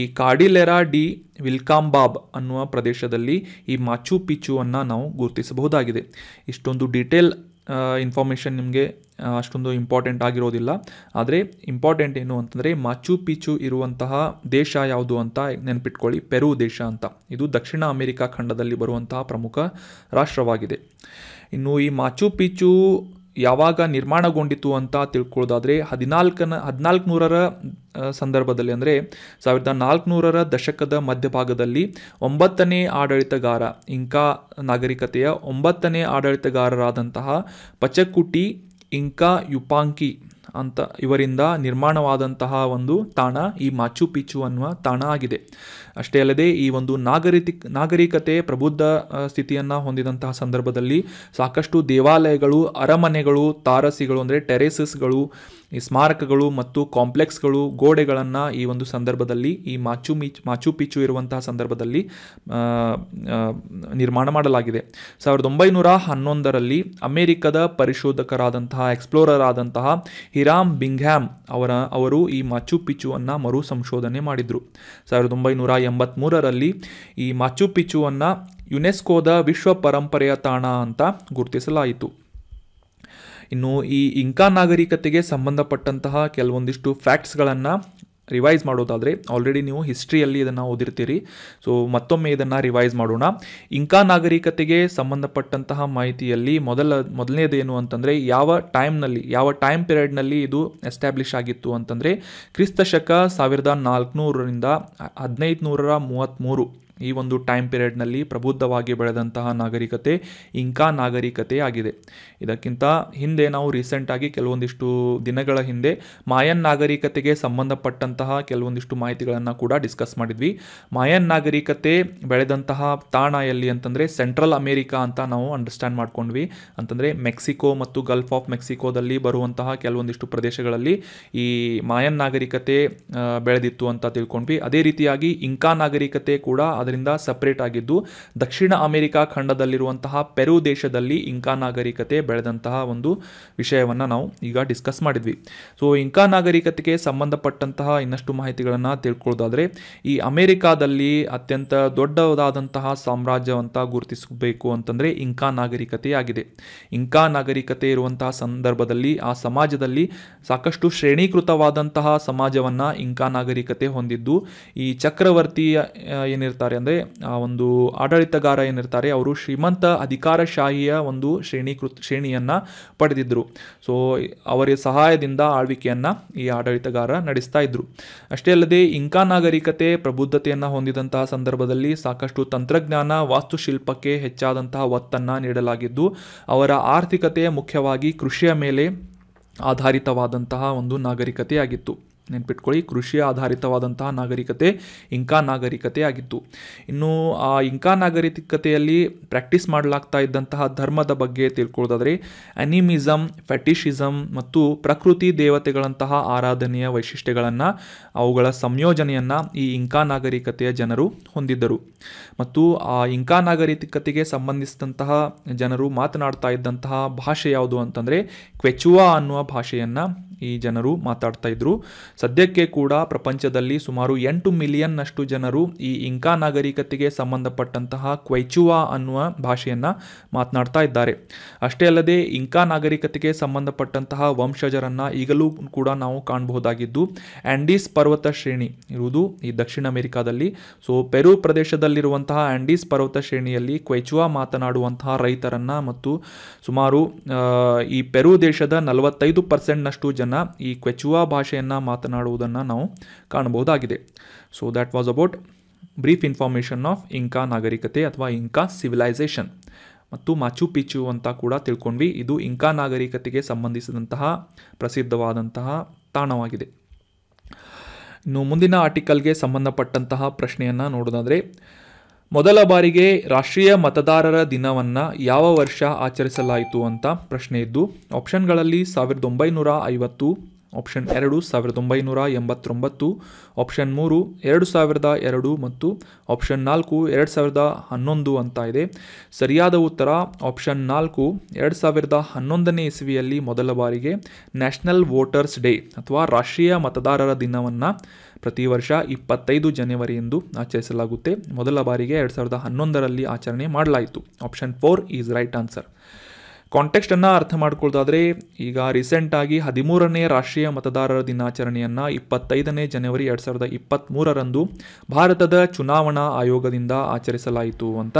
ಈ ಕಾಡಿಲೆರಾ ಡಿ ವಿಲ್ಕಾಂಬಾಬ್ ಅನ್ನುವ ಪ್ರದೇಶದಲ್ಲಿ ಈ ಮಾಚು ಪಿಚುವನ್ನು ನಾವು ಗುರುತಿಸಬಹುದಾಗಿದೆ ಇಷ್ಟೊಂದು ಡೀಟೇಲ್ ಇನ್ಫಾರ್ಮೇಷನ್ ನಿಮಗೆ ಅಷ್ಟೊಂದು ಇಂಪಾರ್ಟೆಂಟ್ ಆಗಿರೋದಿಲ್ಲ ಆದರೆ ಇಂಪಾರ್ಟೆಂಟ್ ಏನು ಅಂತಂದರೆ ಮಾಚು ಪಿಚು ಇರುವಂತಹ ದೇಶ ಯಾವುದು ಅಂತ ನೆನಪಿಟ್ಕೊಳ್ಳಿ ಪೆರು ದೇಶ ಅಂತ ಇದು ದಕ್ಷಿಣ ಅಮೆರಿಕಾ ಖಂಡದಲ್ಲಿ ಬರುವಂತಹ ಪ್ರಮುಖ ರಾಷ್ಟ್ರವಾಗಿದೆ ಇನ್ನು ಈ ಮಾಚು ಪಿಚು ಯಾವಾಗ ನಿರ್ಮಾಣಗೊಂಡಿತು ಅಂತ ತಿಳ್ಕೊಳ್ಳೋದಾದರೆ ಹದಿನಾಲ್ಕನ ಹದಿನಾಲ್ಕುನೂರರ ಸಂದರ್ಭದಲ್ಲಿ ಅಂದರೆ ಸಾವಿರದ ನಾಲ್ಕುನೂರರ ದಶಕದ ಮಧ್ಯಭಾಗದಲ್ಲಿ ಒಂಬತ್ತನೇ ಆಡಳಿತಗಾರ ಇಂಕಾ ನಾಗರಿಕತೆಯ ಒಂಬತ್ತನೇ ಆಡಳಿತಗಾರರಾದಂತಹ ಪಚಕುಟಿ ಇಂಕಾ ಯುಪಾಂಕಿ ಅಂತ ಇವರಿಂದ ನಿರ್ಮಾಣವಾದಂತಹ ಒಂದು ತಾಣ ಈ ಮಾಚು ಪಿಚು ಅನ್ನುವ ತಾಣ ಆಗಿದೆ ಅಷ್ಟೇ ಅಲ್ಲದೆ ಈ ಒಂದು ನಾಗರಿಕ ನಾಗರಿಕತೆ ಪ್ರಬುದ್ಧ ಸ್ಥಿತಿಯನ್ನು ಹೊಂದಿದಂತಹ ಸಂದರ್ಭದಲ್ಲಿ ಸಾಕಷ್ಟು ದೇವಾಲಯಗಳು ಅರಮನೆಗಳು ತಾರಸಿಗಳು ಅಂದರೆ ಟೆರೇಸಸ್ಗಳು ಈ ಸ್ಮಾರಕಗಳು ಮತ್ತು ಕಾಂಪ್ಲೆಕ್ಸ್ಗಳು ಗೋಡೆಗಳನ್ನು ಈ ಒಂದು ಸಂದರ್ಭದಲ್ಲಿ ಈ ಮಾಚು ಮೀಚ್ ಮಾಚು ಪಿಚು ಇರುವಂತಹ ಸಂದರ್ಭದಲ್ಲಿ ನಿರ್ಮಾಣ ಮಾಡಲಾಗಿದೆ ಸಾವಿರದ ಒಂಬೈನೂರ ಹನ್ನೊಂದರಲ್ಲಿ ಅಮೆರಿಕದ ಪರಿಶೋಧಕರಾದಂತಹ ಎಕ್ಸ್ಪ್ಲೋರರ್ ಆದಂತಹ ಹಿರಾಮ್ ಬಿಂಗ್ಹ್ಯಾಮ್ ಅವರ ಅವರು ಈ ಮಾಚು ಪಿಚ್ಚುವನ್ನು ಮರು ಸಂಶೋಧನೆ ಮಾಡಿದರು ಸಾವಿರದ ಒಂಬೈನೂರ ಎಂಬತ್ತ್ಮೂರರಲ್ಲಿ ಈ ಮಾಚು ಪಿಚುವನ್ನು ಯುನೆಸ್ಕೋದ ವಿಶ್ವ ಪರಂಪರೆಯ ತಾಣ ಅಂತ ಗುರುತಿಸಲಾಯಿತು ಇನ್ನು ಈ ಇಂಕಾ ನಾಗರಿಕತೆಗೆ ಸಂಬಂಧಪಟ್ಟಂತಹ ಕೆಲವೊಂದಿಷ್ಟು ಫ್ಯಾಕ್ಟ್ಸ್ಗಳನ್ನು ರಿವೈಸ್ ಮಾಡೋದಾದರೆ ಆಲ್ರೆಡಿ ನೀವು ಹಿಸ್ಟ್ರಿಯಲ್ಲಿ ಇದನ್ನು ಓದಿರ್ತೀರಿ ಸೊ ಮತ್ತೊಮ್ಮೆ ಇದನ್ನು ರಿವೈಸ್ ಮಾಡೋಣ ಇಂಕಾ ನಾಗರಿಕತೆಗೆ ಸಂಬಂಧಪಟ್ಟಂತಹ ಮಾಹಿತಿಯಲ್ಲಿ ಮೊದಲ ಮೊದಲನೇದೇನು ಅಂತಂದರೆ ಯಾವ ಟೈಮ್ನಲ್ಲಿ ಯಾವ ಟೈಮ್ ಪಿರಿಯಡ್ನಲ್ಲಿ ಇದು ಎಸ್ಟಾಬ್ಲಿಷ್ ಆಗಿತ್ತು ಅಂತಂದರೆ ಕ್ರಿಸ್ತ ಶಕ ಸಾವಿರದ ನಾಲ್ಕುನೂರರಿಂದ ಹದಿನೈದು ನೂರರ ಮೂವತ್ತ್ಮೂರು ಈ ಒಂದು ಟೈಮ್ ಪೀರಿಯಡ್ನಲ್ಲಿ ಪ್ರಬುದ್ಧವಾಗಿ ಬೆಳೆದಂತಹ ನಾಗರಿಕತೆ ಇಂಕಾ ನಾಗರಿಕತೆ ಆಗಿದೆ ಇದಕ್ಕಿಂತ ಹಿಂದೆ ನಾವು ರೀಸೆಂಟಾಗಿ ಕೆಲವೊಂದಿಷ್ಟು ದಿನಗಳ ಹಿಂದೆ ಮಾಯನ್ ನಾಗರಿಕತೆಗೆ ಸಂಬಂಧಪಟ್ಟಂತಹ ಕೆಲವೊಂದಿಷ್ಟು ಮಾಹಿತಿಗಳನ್ನು ಕೂಡ ಡಿಸ್ಕಸ್ ಮಾಡಿದ್ವಿ ಮಾಯನ್ ನಾಗರಿಕತೆ ಬೆಳೆದಂತಹ ತಾಣ ಎಲ್ಲಿ ಅಂತಂದರೆ ಸೆಂಟ್ರಲ್ ಅಮೇರಿಕಾ ಅಂತ ನಾವು ಅಂಡರ್ಸ್ಟ್ಯಾಂಡ್ ಮಾಡ್ಕೊಂಡ್ವಿ ಅಂತಂದರೆ ಮೆಕ್ಸಿಕೋ ಮತ್ತು ಗಲ್ಫ್ ಆಫ್ ಮೆಕ್ಸಿಕೋದಲ್ಲಿ ಬರುವಂತಹ ಕೆಲವೊಂದಿಷ್ಟು ಪ್ರದೇಶಗಳಲ್ಲಿ ಈ ಮಾಯನ್ ನಾಗರಿಕತೆ ಬೆಳೆದಿತ್ತು ಅಂತ ತಿಳ್ಕೊಂಡ್ವಿ ಅದೇ ರೀತಿಯಾಗಿ ಇಂಕಾ ನಾಗರಿಕತೆ ಕೂಡ ಅದರಿಂದ ಸಪರೇಟ್ ಆಗಿದ್ದು ದಕ್ಷಿಣ ಅಮೆರಿಕಾ ಖಂಡದಲ್ಲಿರುವಂತಹ ಪೆರು ದೇಶದಲ್ಲಿ ಇಂಕಾ ನಾಗರಿಕತೆ ಬೆಳೆದಂತಹ ಒಂದು ವಿಷಯವನ್ನು ನಾವು ಈಗ ಡಿಸ್ಕಸ್ ಮಾಡಿದ್ವಿ ಸೊ ಇಂಕಾ ನಾಗರಿಕತೆಗೆ ಸಂಬಂಧಪಟ್ಟಂತಹ ಇನ್ನಷ್ಟು ಮಾಹಿತಿಗಳನ್ನು ತಿಳ್ಕೊಳ್ಳೋದಾದರೆ ಈ ಅಮೆರಿಕಾದಲ್ಲಿ ಅತ್ಯಂತ ದೊಡ್ಡದಾದಂತಹ ಸಾಮ್ರಾಜ್ಯ ಅಂತ ಗುರುತಿಸಬೇಕು ಅಂತಂದರೆ ಇಂಕಾ ನಾಗರಿಕತೆಯಾಗಿದೆ ಇಂಕಾ ನಾಗರಿಕತೆ ಇರುವಂತಹ ಸಂದರ್ಭದಲ್ಲಿ ಆ ಸಮಾಜದಲ್ಲಿ ಸಾಕಷ್ಟು ಶ್ರೇಣೀಕೃತವಾದಂತಹ ಸಮಾಜವನ್ನು ಇಂಕಾ ನಾಗರಿಕತೆ ಹೊಂದಿದ್ದು ಈ ಚಕ್ರವರ್ತಿಯ ಏನಿರ್ತಾರೆ ಅಂದರೆ ಆ ಒಂದು ಆಡಳಿತಗಾರ ಏನಿರ್ತಾರೆ ಅವರು ಶ್ರೀಮಂತ ಅಧಿಕಾರಶಾಹಿಯ ಒಂದು ಶ್ರೇಣೀಕೃತ ಶ್ರೇಣಿಯನ್ನು ಪಡೆದಿದ್ದರು ಸೊ ಅವರ ಸಹಾಯದಿಂದ ಆಳ್ವಿಕೆಯನ್ನು ಈ ಆಡಳಿತಗಾರ ನಡೆಸ್ತಾ ಇದ್ದರು ಅಷ್ಟೇ ಅಲ್ಲದೆ ಇಂಕಾ ನಾಗರಿಕತೆ ಪ್ರಬುದ್ಧತೆಯನ್ನು ಹೊಂದಿದಂತಹ ಸಂದರ್ಭದಲ್ಲಿ ಸಾಕಷ್ಟು ತಂತ್ರಜ್ಞಾನ ವಾಸ್ತುಶಿಲ್ಪಕ್ಕೆ ಹೆಚ್ಚಾದಂತಹ ಒತ್ತನ್ನು ನೀಡಲಾಗಿದ್ದು ಅವರ ಆರ್ಥಿಕತೆ ಮುಖ್ಯವಾಗಿ ಕೃಷಿಯ ಮೇಲೆ ಆಧಾರಿತವಾದಂತಹ ಒಂದು ನಾಗರಿಕತೆಯಾಗಿತ್ತು ನೆನ್ಪಿಟ್ಕೊಳ್ಳಿ ಕೃಷಿ ಆಧಾರಿತವಾದಂತಹ ನಾಗರಿಕತೆ ಇಂಕಾ ನಾಗರಿಕತೆ ಆಗಿತ್ತು ಇನ್ನು ಆ ಇಂಕಾ ನಾಗರಿಕತೆಯಲ್ಲಿ ಪ್ರಾಕ್ಟೀಸ್ ಮಾಡಲಾಗ್ತಾ ಇದ್ದಂತಹ ಧರ್ಮದ ಬಗ್ಗೆ ತಿಳ್ಕೊಳ್ಳೋದಾದರೆ ಅನಿಮಿಸಮ್ ಫೆಟಿಶಿಸಮ್ ಮತ್ತು ಪ್ರಕೃತಿ ದೇವತೆಗಳಂತಹ ಆರಾಧನೆಯ ವೈಶಿಷ್ಟ್ಯಗಳನ್ನು ಅವುಗಳ ಸಂಯೋಜನೆಯನ್ನು ಈ ಇಂಕಾ ನಾಗರಿಕತೆಯ ಜನರು ಹೊಂದಿದ್ದರು ಮತ್ತು ಆ ಇಂಕಾ ನಾಗರಿಕತೆಗೆ ಸಂಬಂಧಿಸಿದಂತಹ ಜನರು ಮಾತನಾಡ್ತಾ ಇದ್ದಂತಹ ಭಾಷೆ ಯಾವುದು ಅಂತಂದರೆ ಕ್ವೆಚುವಾ ಅನ್ನುವ ಭಾಷೆಯನ್ನು ಈ ಜನರು ಮಾತಾಡ್ತಾ ಇದ್ರು ಸದ್ಯಕ್ಕೆ ಕೂಡ ಪ್ರಪಂಚದಲ್ಲಿ ಸುಮಾರು ಎಂಟು ಮಿಲಿಯನ್ನಷ್ಟು ಜನರು ಈ ಇಂಕಾ ನಾಗರಿಕತೆಗೆ ಸಂಬಂಧಪಟ್ಟಂತಹ ಕ್ವೈಚುವಾ ಅನ್ನುವ ಭಾಷೆಯನ್ನು ಮಾತನಾಡ್ತಾ ಇದ್ದಾರೆ ಅಷ್ಟೇ ಅಲ್ಲದೆ ಇಂಕಾ ನಾಗರಿಕತೆಗೆ ಸಂಬಂಧಪಟ್ಟಂತಹ ವಂಶಜರನ್ನು ಈಗಲೂ ಕೂಡ ನಾವು ಕಾಣಬಹುದಾಗಿದ್ದು ಆ್ಯಂಡೀಸ್ ಪರ್ವತ ಶ್ರೇಣಿ ಇರುವುದು ಈ ದಕ್ಷಿಣ ಅಮೆರಿಕಾದಲ್ಲಿ ಸೊ ಪೆರು ಪ್ರದೇಶದಲ್ಲಿರುವಂತಹ ಆ್ಯಂಡೀಸ್ ಪರ್ವತ ಶ್ರೇಣಿಯಲ್ಲಿ ಕ್ವೈಚುವಾ ಮಾತನಾಡುವಂತಹ ರೈತರನ್ನು ಮತ್ತು ಸುಮಾರು ಈ ಪೆರು ದೇಶದ ನಲವತ್ತೈದು ಪರ್ಸೆಂಟ್ನಷ್ಟು ಜನ ಇದನ್ನು ಈ ಕ್ವೆಚುವಾ ಭಾಷೆಯನ್ನು ಮಾತನಾಡುವುದನ್ನು ನಾವು ಕಾಣಬಹುದಾಗಿದೆ so that was about brief information of Inca ನಾಗರಿಕತೆ ಅಥವಾ ಇಂಕಾ ಸಿವಿಲೈಸೇಷನ್ ಮತ್ತು ಮಾಚು ಪಿಚು ಅಂತ ಕೂಡ ತಿಳ್ಕೊಂಡ್ವಿ ಇದು ಇಂಕಾ ನಾಗರಿಕತೆಗೆ ಸಂಬಂಧಿಸಿದಂತಹ ಪ್ರಸಿದ್ಧವಾದಂತಹ ತಾಣವಾಗಿದೆ ಇನ್ನು ಮುಂದಿನ ಆರ್ಟಿಕಲ್ಗೆ ಸಂಬಂಧಪಟ್ಟಂತಹ ಪ್ರಶ್ನೆಯನ್ನು ನೋಡೋದಾದರೆ ಮೊದಲ ಬಾರಿಗೆ ರಾಷ್ಟ್ರೀಯ ಮತದಾರರ ದಿನವನ್ನು ಯಾವ ವರ್ಷ ಆಚರಿಸಲಾಯಿತು ಅಂತ ಪ್ರಶ್ನೆ ಇದ್ದು ಆಪ್ಷನ್ಗಳಲ್ಲಿ ಸಾವಿರದ ಒಂಬೈನೂರ ಐವತ್ತು ಆಪ್ಷನ್ ಎರಡು ಸಾವಿರದ ಒಂಬೈನೂರ ಎಂಬತ್ತೊಂಬತ್ತು ಆಪ್ಷನ್ ಮೂರು ಎರಡು ಸಾವಿರದ ಎರಡು ಮತ್ತು ಆಪ್ಷನ್ ನಾಲ್ಕು ಎರಡು ಸಾವಿರದ ಹನ್ನೊಂದು ಅಂತ ಇದೆ ಸರಿಯಾದ ಉತ್ತರ ಆಪ್ಷನ್ ನಾಲ್ಕು ಎರಡು ಸಾವಿರದ ಹನ್ನೊಂದನೇ ಇಸವಿಯಲ್ಲಿ ಮೊದಲ ಬಾರಿಗೆ ನ್ಯಾಷನಲ್ ವೋಟರ್ಸ್ ಡೇ ಅಥವಾ ರಾಷ್ಟ್ರೀಯ ಮತದಾರರ ದಿನವನ್ನು ಪ್ರತಿ ವರ್ಷ ಇಪ್ಪತ್ತೈದು ಜನವರಿಯಂದು ಆಚರಿಸಲಾಗುತ್ತೆ ಮೊದಲ ಬಾರಿಗೆ ಎರಡು ಸಾವಿರದ ಹನ್ನೊಂದರಲ್ಲಿ ಆಚರಣೆ ಮಾಡಲಾಯಿತು option four is right answer ಕಾಂಟೆಕ್ಸ್ಟನ್ನು ಅರ್ಥ ಮಾಡ್ಕೊಳ್ಳೋದಾದರೆ ಈಗ ರೀಸೆಂಟಾಗಿ ಹದಿಮೂರನೇ ರಾಷ್ಟ್ರೀಯ ಮತದಾರರ ದಿನಾಚರಣೆಯನ್ನು ಇಪ್ಪತ್ತೈದನೇ ಜನವರಿ ಎರಡು ಸಾವಿರದ ಇಪ್ಪತ್ತ್ಮೂರರಂದು ಭಾರತದ ಚುನಾವಣಾ ಆಯೋಗದಿಂದ ಆಚರಿಸಲಾಯಿತು ಅಂತ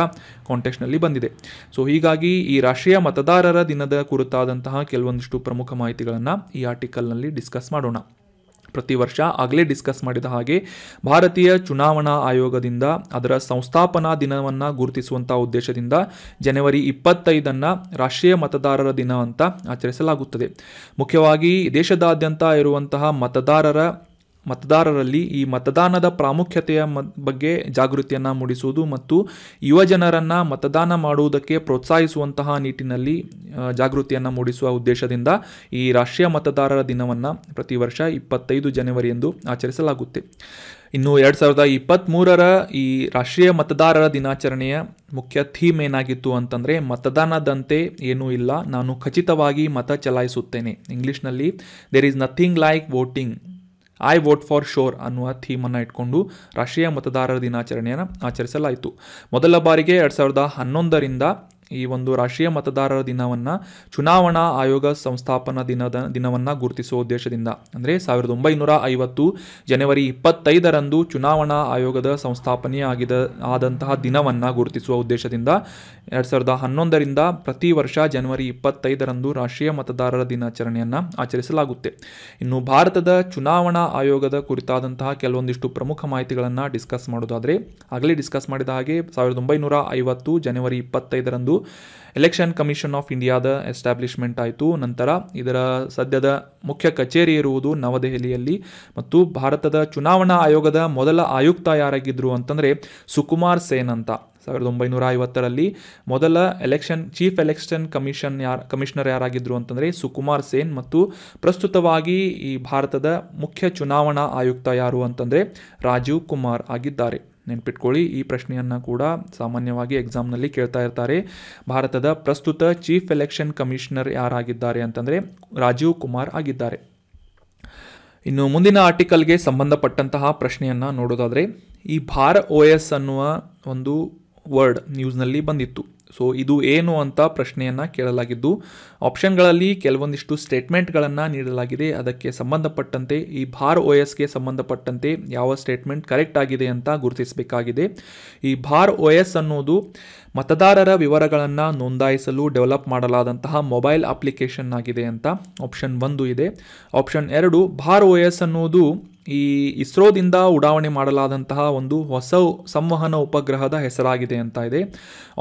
ಕಾಂಟೆಕ್ಸ್ಟ್ನಲ್ಲಿ ಬಂದಿದೆ ಸೊ ಹೀಗಾಗಿ ಈ ರಾಷ್ಟ್ರೀಯ ಮತದಾರರ ದಿನದ ಕುರಿತಾದಂತಹ ಕೆಲವೊಂದಿಷ್ಟು ಪ್ರಮುಖ ಮಾಹಿತಿಗಳನ್ನು ಈ ಆರ್ಟಿಕಲ್ನಲ್ಲಿ ಡಿಸ್ಕಸ್ ಮಾಡೋಣ ಪ್ರತಿ ವರ್ಷ ಆಗಲೇ ಡಿಸ್ಕಸ್ ಮಾಡಿದ ಹಾಗೆ ಭಾರತೀಯ ಚುನಾವಣಾ ಆಯೋಗದಿಂದ ಅದರ ಸಂಸ್ಥಾಪನಾ ದಿನವನ್ನು ಗುರುತಿಸುವಂತಹ ಉದ್ದೇಶದಿಂದ ಜನವರಿ ಇಪ್ಪತ್ತೈದನ್ನು ರಾಷ್ಟ್ರೀಯ ಮತದಾರರ ದಿನ ಅಂತ ಆಚರಿಸಲಾಗುತ್ತದೆ ಮುಖ್ಯವಾಗಿ ದೇಶದಾದ್ಯಂತ ಇರುವಂತಹ ಮತದಾರರ ಮತದಾರರಲ್ಲಿ ಈ ಮತದಾನದ ಪ್ರಾಮುಖ್ಯತೆಯ ಬಗ್ಗೆ ಜಾಗೃತಿಯನ್ನು ಮೂಡಿಸುವುದು ಮತ್ತು ಯುವಜನರನ್ನು ಮತದಾನ ಮಾಡುವುದಕ್ಕೆ ಪ್ರೋತ್ಸಾಹಿಸುವಂತಹ ನಿಟ್ಟಿನಲ್ಲಿ ಜಾಗೃತಿಯನ್ನು ಮೂಡಿಸುವ ಉದ್ದೇಶದಿಂದ ಈ ರಾಷ್ಟ್ರೀಯ ಮತದಾರರ ದಿನವನ್ನು ಪ್ರತಿ ವರ್ಷ ಇಪ್ಪತ್ತೈದು ಎಂದು ಆಚರಿಸಲಾಗುತ್ತೆ ಇನ್ನು ಎರಡು ಸಾವಿರದ ಇಪ್ಪತ್ತ್ಮೂರರ ಈ ರಾಷ್ಟ್ರೀಯ ಮತದಾರರ ದಿನಾಚರಣೆಯ ಮುಖ್ಯ ಥೀಮ್ ಏನಾಗಿತ್ತು ಅಂತಂದರೆ ಮತದಾನದಂತೆ ಏನೂ ಇಲ್ಲ ನಾನು ಖಚಿತವಾಗಿ ಮತ ಚಲಾಯಿಸುತ್ತೇನೆ ಇಂಗ್ಲೀಷ್ನಲ್ಲಿ there is nothing like voting I vote for sure ಅನ್ನುವ ಥೀಮನ್ನು ಇಟ್ಕೊಂಡು ರಾಷ್ಟ್ರೀಯ ಮತದಾರರ ದಿನಾಚರಣೆಯನ್ನು ಆಚರಿಸಲಾಯಿತು ಮೊದಲ ಬಾರಿಗೆ ಎರಡು ಸಾವಿರದ ಹನ್ನೊಂದರಿಂದ ಈ ಒಂದು ರಾಷ್ಟ್ರೀಯ ಮತದಾರರ ದಿನವನ್ನು ಚುನಾವಣಾ ಆಯೋಗ ಸಂಸ್ಥಾಪನಾ ದಿನದ ದಿನವನ್ನು ಗುರುತಿಸುವ ಉದ್ದೇಶದಿಂದ ಅಂದರೆ ಸಾವಿರದ ಒಂಬೈನೂರ ಐವತ್ತು ಜನವರಿ ಇಪ್ಪತ್ತೈದರಂದು ಚುನಾವಣಾ ಆಯೋಗದ ಸಂಸ್ಥಾಪನೆ ಆಗಿದ ಆದಂತಹ ದಿನವನ್ನು ಗುರುತಿಸುವ ಉದ್ದೇಶದಿಂದ ಎರಡು ಸಾವಿರದ ಹನ್ನೊಂದರಿಂದ ಪ್ರತಿ ವರ್ಷ ಜನವರಿ ಇಪ್ಪತ್ತೈದರಂದು ರಾಷ್ಟ್ರೀಯ ಮತದಾರರ ದಿನಾಚರಣೆಯನ್ನು ಆಚರಿಸಲಾಗುತ್ತೆ ಇನ್ನು ಭಾರತದ ಚುನಾವಣಾ ಆಯೋಗದ ಕುರಿತಾದಂತಹ ಕೆಲವೊಂದಿಷ್ಟು ಪ್ರಮುಖ ಮಾಹಿತಿಗಳನ್ನು ಡಿಸ್ಕಸ್ ಮಾಡೋದಾದರೆ ಆಗಲೇ ಡಿಸ್ಕಸ್ ಮಾಡಿದ ಹಾಗೆ ಸಾವಿರದ ಒಂಬೈನೂರ ಐವತ್ತು ಜನವರಿ ಇಪ್ಪತ್ತೈದರಂದು ಎಲೆಕ್ಷನ್ ಕಮಿಷನ್ ಆಫ್ ಇಂಡಿಯಾದ ಎಸ್ಟಾಬ್ಲಿಷ್ಮೆಂಟ್ ಆಯಿತು ನಂತರ ಇದರ ಸದ್ಯದ ಮುಖ್ಯ ಕಚೇರಿ ಇರುವುದು ನವದೆಹಲಿಯಲ್ಲಿ ಮತ್ತು ಭಾರತದ ಚುನಾವಣಾ ಆಯೋಗದ ಮೊದಲ ಆಯುಕ್ತ ಯಾರಾಗಿದ್ದರು ಅಂತಂದರೆ ಸುಕುಮಾರ್ ಸೇನ್ ಅಂತ ಸಾವಿರದ ಒಂಬೈನೂರ ಐವತ್ತರಲ್ಲಿ ಮೊದಲ ಎಲೆಕ್ಷನ್ ಚೀಫ್ ಎಲೆಕ್ಷನ್ ಕಮಿಷನ್ ಯಾರ್ ಕಮಿಷನರ್ ಯಾರಾಗಿದ್ದರು ಅಂತಂದರೆ ಸುಕುಮಾರ್ ಸೇನ್ ಮತ್ತು ಪ್ರಸ್ತುತವಾಗಿ ಈ ಭಾರತದ ಮುಖ್ಯ ಚುನಾವಣಾ ಆಯುಕ್ತ ಯಾರು ಅಂತಂದರೆ ರಾಜೀವ್ ಕುಮಾರ್ ಆಗಿದ್ದಾರೆ ನೆನ್ಪಿಟ್ಕೊಳ್ಳಿ ಈ ಪ್ರಶ್ನೆಯನ್ನು ಕೂಡ ಸಾಮಾನ್ಯವಾಗಿ ಎಕ್ಸಾಮ್ನಲ್ಲಿ ಕೇಳ್ತಾ ಇರ್ತಾರೆ ಭಾರತದ ಪ್ರಸ್ತುತ ಚೀಫ್ ಎಲೆಕ್ಷನ್ ಕಮಿಷನರ್ ಯಾರಾಗಿದ್ದಾರೆ ಅಂತಂದರೆ ರಾಜೀವ್ ಕುಮಾರ್ ಆಗಿದ್ದಾರೆ ಇನ್ನು ಮುಂದಿನ ಆರ್ಟಿಕಲ್ಗೆ ಸಂಬಂಧಪಟ್ಟಂತಹ ಪ್ರಶ್ನೆಯನ್ನು ನೋಡೋದಾದರೆ ಈ ಭಾರ ಓ ಎಸ್ ಅನ್ನುವ ಒಂದು ವರ್ಡ್ ನ್ಯೂಸ್ನಲ್ಲಿ ಬಂದಿತ್ತು ಸೊ ಇದು ಏನು ಅಂತ ಪ್ರಶ್ನೆಯನ್ನು ಕೇಳಲಾಗಿದ್ದು ಆಪ್ಷನ್ಗಳಲ್ಲಿ ಕೆಲವೊಂದಿಷ್ಟು ಸ್ಟೇಟ್ಮೆಂಟ್ಗಳನ್ನು ನೀಡಲಾಗಿದೆ ಅದಕ್ಕೆ ಸಂಬಂಧಪಟ್ಟಂತೆ ಈ ಭಾರ್ ಓ ಎಸ್ಗೆ ಸಂಬಂಧಪಟ್ಟಂತೆ ಯಾವ ಸ್ಟೇಟ್ಮೆಂಟ್ ಕರೆಕ್ಟ್ ಆಗಿದೆ ಅಂತ ಗುರುತಿಸಬೇಕಾಗಿದೆ ಈ ಭಾರ್ ಓ ಎಸ್ ಅನ್ನೋದು ಮತದಾರರ ವಿವರಗಳನ್ನು ನೋಂದಾಯಿಸಲು ಡೆವಲಪ್ ಮಾಡಲಾದಂತಹ ಮೊಬೈಲ್ ಅಪ್ಲಿಕೇಶನ್ ಆಗಿದೆ ಅಂತ ಆಪ್ಷನ್ ಒಂದು ಇದೆ ಆಪ್ಷನ್ ಎರಡು ಭಾರ್ ಓ ಎಸ್ ಅನ್ನೋದು ಈ ಇಸ್ರೋದಿಂದ ಉಡಾವಣೆ ಮಾಡಲಾದಂತಹ ಒಂದು ಹೊಸ ಸಂವಹನ ಉಪಗ್ರಹದ ಹೆಸರಾಗಿದೆ ಅಂತ ಇದೆ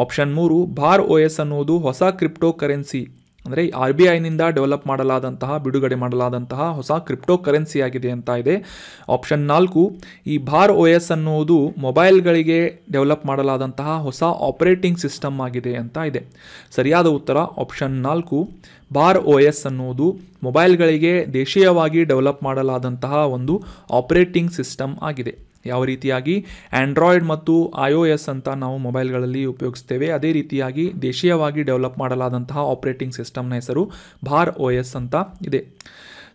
ಆಪ್ಷನ್ ಮೂರು ಬಾರ್ ಓ ಎಸ್ ಅನ್ನುವುದು ಹೊಸ ಕ್ರಿಪ್ಟೋ ಕರೆನ್ಸಿ ಅಂದರೆ ಆರ್ ಬಿ ಐನಿಂದ ಡೆವಲಪ್ ಮಾಡಲಾದಂತಹ ಬಿಡುಗಡೆ ಮಾಡಲಾದಂತಹ ಹೊಸ ಕ್ರಿಪ್ಟೋ ಕರೆನ್ಸಿ ಆಗಿದೆ ಅಂತ ಇದೆ ಆಪ್ಷನ್ ನಾಲ್ಕು ಈ ಬಾರ್ ಒ ಎಸ್ ಅನ್ನುವುದು ಮೊಬೈಲ್ಗಳಿಗೆ ಡೆವಲಪ್ ಮಾಡಲಾದಂತಹ ಹೊಸ ಆಪರೇಟಿಂಗ್ ಸಿಸ್ಟಮ್ ಆಗಿದೆ ಅಂತ ಇದೆ ಸರಿಯಾದ ಉತ್ತರ ಆಪ್ಷನ್ ನಾಲ್ಕು ಬಾರ್ ಓ ಎಸ್ ಅನ್ನುವುದು ಮೊಬೈಲ್ಗಳಿಗೆ ದೇಶೀಯವಾಗಿ ಡೆವಲಪ್ ಮಾಡಲಾದಂತಹ ಒಂದು ಆಪರೇಟಿಂಗ್ ಸಿಸ್ಟಮ್ ಆಗಿದೆ ಯಾವ ರೀತಿಯಾಗಿ ಆ್ಯಂಡ್ರಾಯ್ಡ್ ಮತ್ತು ಐ ಒ ಎಸ್ ಅಂತ ನಾವು ಮೊಬೈಲ್ಗಳಲ್ಲಿ ಉಪಯೋಗಿಸ್ತೇವೆ ಅದೇ ರೀತಿಯಾಗಿ ದೇಶೀಯವಾಗಿ ಡೆವಲಪ್ ಮಾಡಲಾದಂತಹ ಆಪರೇಟಿಂಗ್ ಸಿಸ್ಟಮ್ನ ಹೆಸರು ಭಾರ್ ಓ ಎಸ್ ಅಂತ ಇದೆ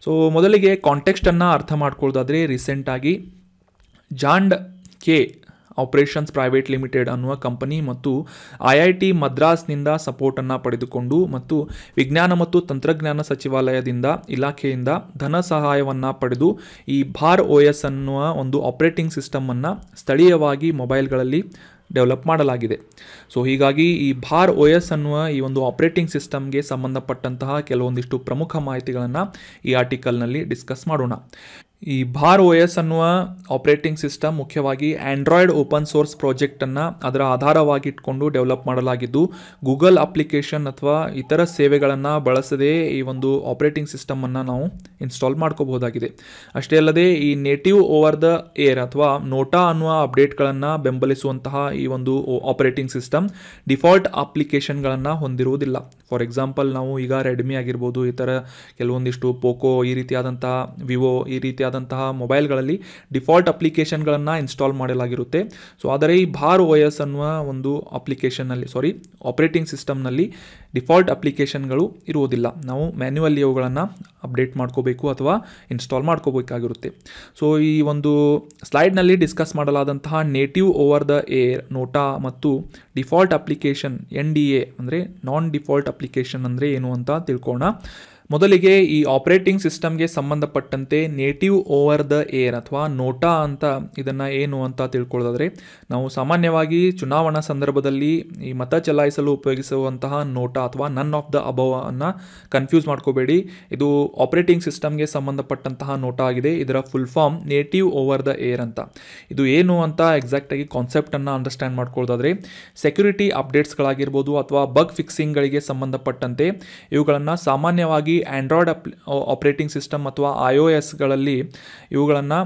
ಸೊ ಮೊದಲಿಗೆ ಕಾಂಟೆಕ್ಸ್ಟನ್ನು ಅರ್ಥ ಮಾಡ್ಕೊಳ್ಳೋದಾದರೆ ರೀಸೆಂಟಾಗಿ J and K operations private limited ಅನ್ನುವ ಕಂಪನಿ ಮತ್ತು ಐ ಐ ಟಿ ಮದ್ರಾಸ್ನಿಂದ ಸಪೋರ್ಟನ್ನು ಪಡೆದುಕೊಂಡು ಮತ್ತು ವಿಜ್ಞಾನ ಮತ್ತು ತಂತ್ರಜ್ಞಾನ ಸಚಿವಾಲಯದಿಂದ ಇಲಾಖೆಯಿಂದ ಧನ ಸಹಾಯವನ್ನು ಪಡೆದು ಈ ಭಾರ್ ಓ ಎಸ್ ಅನ್ನುವ ಒಂದು ಆಪರೇಟಿಂಗ್ ಸಿಸ್ಟಮನ್ನು ಸ್ಥಳೀಯವಾಗಿ ಮೊಬೈಲ್ಗಳಲ್ಲಿ ಡೆವಲಪ್ ಮಾಡಲಾಗಿದೆ ಸೊ ಹೀಗಾಗಿ ಈ ಭಾರ್ ಓ ಎಸ್ ಅನ್ನುವ ಈ ಒಂದು ಆಪರೇಟಿಂಗ್ ಸಿಸ್ಟಮ್ಗೆ ಸಂಬಂಧಪಟ್ಟಂತಹ ಕೆಲವೊಂದಿಷ್ಟು ಪ್ರಮುಖ ಮಾಹಿತಿಗಳನ್ನು ಈ ಆರ್ಟಿಕಲ್ನಲ್ಲಿ ಡಿಸ್ಕಸ್ ಮಾಡೋಣ ಈ ಭಾರ್ ಓ ಎಸ್ ಅನ್ನುವ ಆಪರೇಟಿಂಗ್ ಸಿಸ್ಟಮ್ ಮುಖ್ಯವಾಗಿ ಆ್ಯಂಡ್ರಾಯ್ಡ್ ಓಪನ್ ಸೋರ್ಸ್ ಪ್ರಾಜೆಕ್ಟನ್ನು ಅದರ ಆಧಾರವಾಗಿಟ್ಕೊಂಡು ಡೆವಲಪ್ ಮಾಡಲಾಗಿದ್ದು ಗೂಗಲ್ ಅಪ್ಲಿಕೇಶನ್ ಅಥವಾ ಇತರ ಸೇವೆಗಳನ್ನು ಬಳಸದೆ ಈ ಒಂದು ಆಪರೇಟಿಂಗ್ ಸಿಸ್ಟಮನ್ನು ನಾವು ಇನ್ಸ್ಟಾಲ್ ಮಾಡ್ಕೋಬಹುದಾಗಿದೆ ಅಷ್ಟೇ ಅಲ್ಲದೆ ಈ ನೇಟಿವ್ ಓವರ್ ದ ಏರ್ ಅಥವಾ ನೋಟಾ ಅನ್ನುವ ಅಪ್ಡೇಟ್ಗಳನ್ನು ಬೆಂಬಲಿಸುವಂತಹ ಈ ಒಂದು ಆಪರೇಟಿಂಗ್ ಸಿಸ್ಟಮ್ ಡಿಫಾಲ್ಟ್ ಅಪ್ಲಿಕೇಶನ್ಗಳನ್ನು ಹೊಂದಿರುವುದಿಲ್ಲ ಫಾರ್ ಎಕ್ಸಾಂಪಲ್ ನಾವು ಈಗ ರೆಡ್ಮಿ ಆಗಿರ್ಬೋದು ಈ ಥರ ಕೆಲವೊಂದಿಷ್ಟು ಪೋಕೋ ಈ ರೀತಿಯಾದಂತಹ ವಿವೋ ಈ ರೀತಿಯಾದ ಆದಂತಹ ಮೊಬೈಲ್ಗಳಲ್ಲಿ ಡಿಫಾಲ್ಟ್ ಅಪ್ಲಿಕೇಶನ್ಗಳನ್ನು ಇನ್ಸ್ಟಾಲ್ ಮಾಡಲಾಗಿರುತ್ತೆ ಸೊ ಆದರೆ ಈ ಭಾರ್ ಓ ಎಸ್ ಅನ್ನುವ ಒಂದು ಅಪ್ಲಿಕೇಶನ್ನಲ್ಲಿ ಸಾರಿ ಆಪರೇಟಿಂಗ್ ಸಿಸ್ಟಮ್ನಲ್ಲಿ ಡಿಫಾಲ್ಟ್ ಅಪ್ಲಿಕೇಶನ್ಗಳು ಇರುವುದಿಲ್ಲ ನಾವು ಮ್ಯಾನ್ಯುವಲ್ಲಿ ಅವುಗಳನ್ನು ಅಪ್ಡೇಟ್ ಮಾಡ್ಕೋಬೇಕು ಅಥವಾ ಇನ್ಸ್ಟಾಲ್ ಮಾಡ್ಕೋಬೇಕಾಗಿರುತ್ತೆ ಸೊ ಈ ಒಂದು ಸ್ಲೈಡ್ನಲ್ಲಿ ಡಿಸ್ಕಸ್ ಮಾಡಲಾದಂತಹ native over the air NOTA ಮತ್ತು default application N D A ಅಂದರೆ ನಾನ್ ಡಿಫಾಲ್ಟ್ ಅಪ್ಲಿಕೇಶನ್ ಅಂದರೆ ಏನು ಅಂತ ತಿಳ್ಕೊಳ್ಳೋಣ ಮೊದಲಿಗೆ ಈ ಆಪರೇಟಿಂಗ್ ಸಿಸ್ಟಮ್ಗೆ ಸಂಬಂಧಪಟ್ಟಂತೆ ನೇಟಿವ್ ಓವರ್ ದ ಏರ್ ಅಥವಾ ನೋಟಾ ಅಂತ ಇದನ್ನು ಏನು ಅಂತ ತಿಳ್ಕೊಳ್ಳೋದಾದರೆ ನಾವು ಸಾಮಾನ್ಯವಾಗಿ ಚುನಾವಣಾ ಸಂದರ್ಭದಲ್ಲಿ ಈ ಮತ ಚಲಾಯಿಸಲು ಉಪಯೋಗಿಸುವಂತಹ ನೋಟಾ ಅಥವಾ ನನ್ ಆಫ್ ದ ಅಬವ್ ಅನ್ನು ಕನ್ಫ್ಯೂಸ್ ಮಾಡ್ಕೋಬೇಡಿ ಇದು ಆಪರೇಟಿಂಗ್ ಸಿಸ್ಟಮ್ಗೆ ಸಂಬಂಧಪಟ್ಟಂತಹ ನೋಟಾ ಆಗಿದೆ ಇದರ full form native over the air ಅಂತ ಇದು ಏನು ಅಂತ ಎಕ್ಸಾಕ್ಟಾಗಿ ಕಾನ್ಸೆಪ್ಟನ್ನು ಅಂಡರ್ಸ್ಟ್ಯಾಂಡ್ ಮಾಡ್ಕೊಳ್ಳೋದಾದರೆ ಸೆಕ್ಯೂರಿಟಿ ಅಪ್ಡೇಟ್ಸ್ಗಳಾಗಿರ್ಬೋದು ಅಥವಾ ಬಗ್ ಫಿಕ್ಸಿಂಗ್ಗಳಿಗೆ ಸಂಬಂಧಪಟ್ಟಂತೆ ಇವುಗಳನ್ನು ಸಾಮಾನ್ಯವಾಗಿ ಆ್ಯಂಡ್ರಾಯ್ಡ್ ಅಪ್ ಆಪರೇಟಿಂಗ್ ಸಿಸ್ಟಮ್ ಅಥವಾ ಐ ಒ ಎಸ್ಗಳಲ್ಲಿ ಇವುಗಳನ್ನು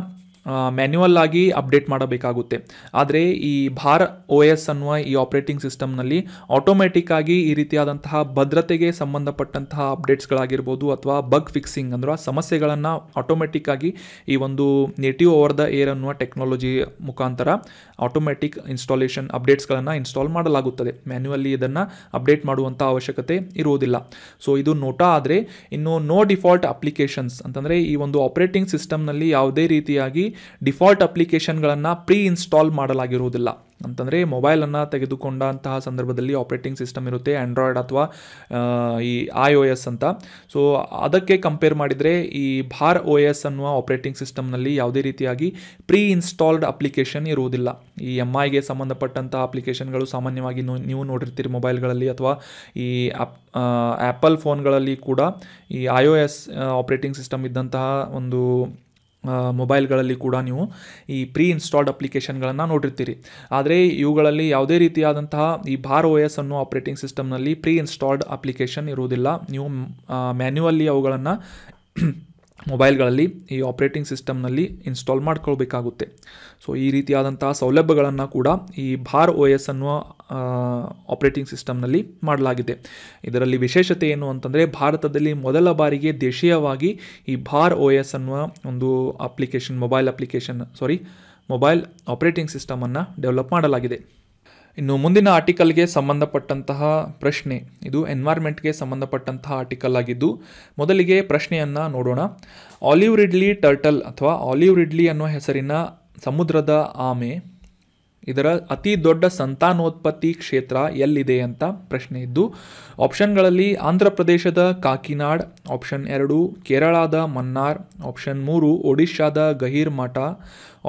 ಮ್ಯಾನ್ಯುವಲ್ ಆಗಿ ಅಪ್ಡೇಟ್ ಮಾಡಬೇಕಾಗುತ್ತೆ ಆದರೆ ಈ ಭಾರ ಓ ಎಸ್ ಅನ್ನುವ ಈ ಆಪರೇಟಿಂಗ್ ಸಿಸ್ಟಮ್ನಲ್ಲಿ ಆಟೋಮೆಟಿಕ್ ಆಗಿ ಈ ರೀತಿಯಾದಂತಹ ಭದ್ರತೆಗೆ ಸಂಬಂಧಪಟ್ಟಂತಹ ಅಪ್ಡೇಟ್ಸ್ಗಳಾಗಿರ್ಬೋದು ಅಥವಾ ಬಗ್ ಫಿಕ್ಸಿಂಗ್ ಅಂದ್ರೆ ಸಮಸ್ಯೆಗಳನ್ನು ಆಟೋಮೆಟಿಕ್ ಆಗಿ ಈ ಒಂದು ನೇಟಿವ್ ಓವರ್ ದ ಏರ್ ಅನ್ನುವ ಟೆಕ್ನಾಲಜಿ ಮುಖಾಂತರ ಆಟೋಮೆಟಿಕ್ ಇನ್ಸ್ಟಾಲೇಷನ್ ಅಪ್ಡೇಟ್ಸ್ಗಳನ್ನು ಇನ್ಸ್ಟಾಲ್ ಮಾಡಲಾಗುತ್ತದೆ ಮ್ಯಾನ್ಯುವಲ್ಲಿ ಇದನ್ನು ಅಪ್ಡೇಟ್ ಮಾಡುವಂಥ ಅವಶ್ಯಕತೆ ಇರುವುದಿಲ್ಲ ಸೊ ಇದು ನೋಟಾ ಆದರೆ ಇನ್ನು ನೋ ಡಿಫಾಲ್ಟ್ ಅಪ್ಲಿಕೇಶನ್ಸ್ ಅಂತಂದರೆ ಈ ಒಂದು ಆಪರೇಟಿಂಗ್ ಸಿಸ್ಟಮ್ನಲ್ಲಿ ಯಾವುದೇ ರೀತಿಯಾಗಿ ಡಿಫಾಲ್ಟ್ ಅಪ್ಲಿಕೇಶನ್ಗಳನ್ನು ಪ್ರೀ ಇನ್ಸ್ಟಾಲ್ ಮಾಡಲಾಗಿರುವುದಿಲ್ಲ ಅಂತಂದರೆ ಮೊಬೈಲನ್ನು ತೆಗೆದುಕೊಂಡಂತಹ ಸಂದರ್ಭದಲ್ಲಿ ಆಪ್ರೇಟಿಂಗ್ ಸಿಸ್ಟಮ್ ಇರುತ್ತೆ ಆ್ಯಂಡ್ರಾಯ್ಡ್ ಅಥವಾ ಈ ಐ ಓ ಎಸ್ ಅಂತ ಸೊ ಅದಕ್ಕೆ ಕಂಪೇರ್ ಮಾಡಿದರೆ ಈ ಭಾರ್ ಓ ಎಸ್ ಅನ್ನುವ ಆಪ್ರೇಟಿಂಗ್ ಸಿಸ್ಟಮ್ನಲ್ಲಿ ಯಾವುದೇ ರೀತಿಯಾಗಿ ಪ್ರೀ ಇನ್ಸ್ಟಾಲ್ಡ್ ಅಪ್ಲಿಕೇಶನ್ ಇರುವುದಿಲ್ಲ ಈ ಎಮ್ ಐಗೆ ಸಂಬಂಧಪಟ್ಟಂತಹ ಅಪ್ಲಿಕೇಶನ್ಗಳು ಸಾಮಾನ್ಯವಾಗಿ ನೀವು ನೋಡಿರ್ತೀರಿ ಮೊಬೈಲ್ಗಳಲ್ಲಿ ಅಥವಾ ಈ ಆ್ಯಪಲ್ ಫೋನ್ಗಳಲ್ಲಿ ಕೂಡ ಈ I O S operating system ಇದ್ದಂತಹ ಒಂದು ಮೊಬೈಲ್ಗಳಲ್ಲಿ ಕೂಡ ನೀವು ಈ ಪ್ರೀ ಇನ್ಸ್ಟಾಲ್ಡ್ ಅಪ್ಲಿಕೇಶನ್ಗಳನ್ನು ನೋಡಿರ್ತೀರಿ ಆದರೆ ಇವುಗಳಲ್ಲಿ ಯಾವುದೇ ರೀತಿಯಾದಂತಹ ಈ ಬಾರ್ ಓ ಎಸ್ ಅನ್ನೋ ಆಪ್ರೇಟಿಂಗ್ ಸಿಸ್ಟಮ್ನಲ್ಲಿ ಪ್ರೀ ಇನ್ಸ್ಟಾಲ್ಡ್ ಅಪ್ಲಿಕೇಶನ್ ಇರುವುದಿಲ್ಲ ನೀವು ಮ್ಯಾನ್ಯುವಲ್ಲಿ ಅವುಗಳನ್ನು ಮೊಬೈಲ್ಗಳಲ್ಲಿ ಈ ಆಪ್ರೇಟಿಂಗ್ ಸಿಸ್ಟಮ್ನಲ್ಲಿ ಇನ್ಸ್ಟಾಲ್ ಮಾಡ್ಕೊಳ್ಬೇಕಾಗುತ್ತೆ ಸೊ ಈ ರೀತಿಯಾದಂಥ ಸೌಲಭ್ಯಗಳನ್ನು ಕೂಡ ಈ ಭಾರ್ ಓ ಎಸ್ ಅನ್ನುವ ಆಪ್ರೇಟಿಂಗ್ ಸಿಸ್ಟಮ್ನಲ್ಲಿ ಮಾಡಲಾಗಿದೆ ಇದರಲ್ಲಿ ವಿಶೇಷತೆ ಏನು ಅಂತಂದರೆ ಭಾರತದಲ್ಲಿ ಮೊದಲ ಬಾರಿಗೆ ದೇಶೀಯವಾಗಿ ಈ ಭಾರ್ ಓ ಎಸ್ ಅನ್ನುವ ಒಂದು application mobile application sorry mobile operating ಸಿಸ್ಟಮನ್ನು ಡೆವಲಪ್ ಮಾಡಲಾಗಿದೆ ಇನ್ನು ಮುಂದಿನ ಆರ್ಟಿಕಲ್ಗೆ ಸಂಬಂಧಪಟ್ಟಂತಹ ಪ್ರಶ್ನೆ ಇದು ಎನ್ವೈರ್ಮೆಂಟ್ಗೆ ಸಂಬಂಧಪಟ್ಟಂತಹ ಆರ್ಟಿಕಲ್ ಆಗಿದ್ದು ಮೊದಲಿಗೆ ಪ್ರಶ್ನೆಯನ್ನು ನೋಡೋಣ ಆಲಿವ್ ರಿಡ್ಲಿ ಟರ್ಟಲ್ ಅಥವಾ ಆಲಿವ್ ರಿಡ್ಲಿ ಅನ್ನೋ ಹೆಸರಿನ ಸಮುದ್ರದ ಆಮೆ ಇದರ ಅತಿ ದೊಡ್ಡ ಸಂತಾನೋತ್ಪತ್ತಿ ಕ್ಷೇತ್ರ ಎಲ್ಲಿದೆ ಅಂತ ಪ್ರಶ್ನೆ ಇದ್ದು ಆಪ್ಷನ್ಗಳಲ್ಲಿ ಆಂಧ್ರ ಪ್ರದೇಶದ ಕಾಕಿನಾಡ್ ಆಪ್ಷನ್ ಎರಡು ಕೇರಳದ ಮನ್ನಾರ್ ಆಪ್ಷನ್ ಮೂರು ಒಡಿಶಾದ ಗಹೀರ್ ಮಠ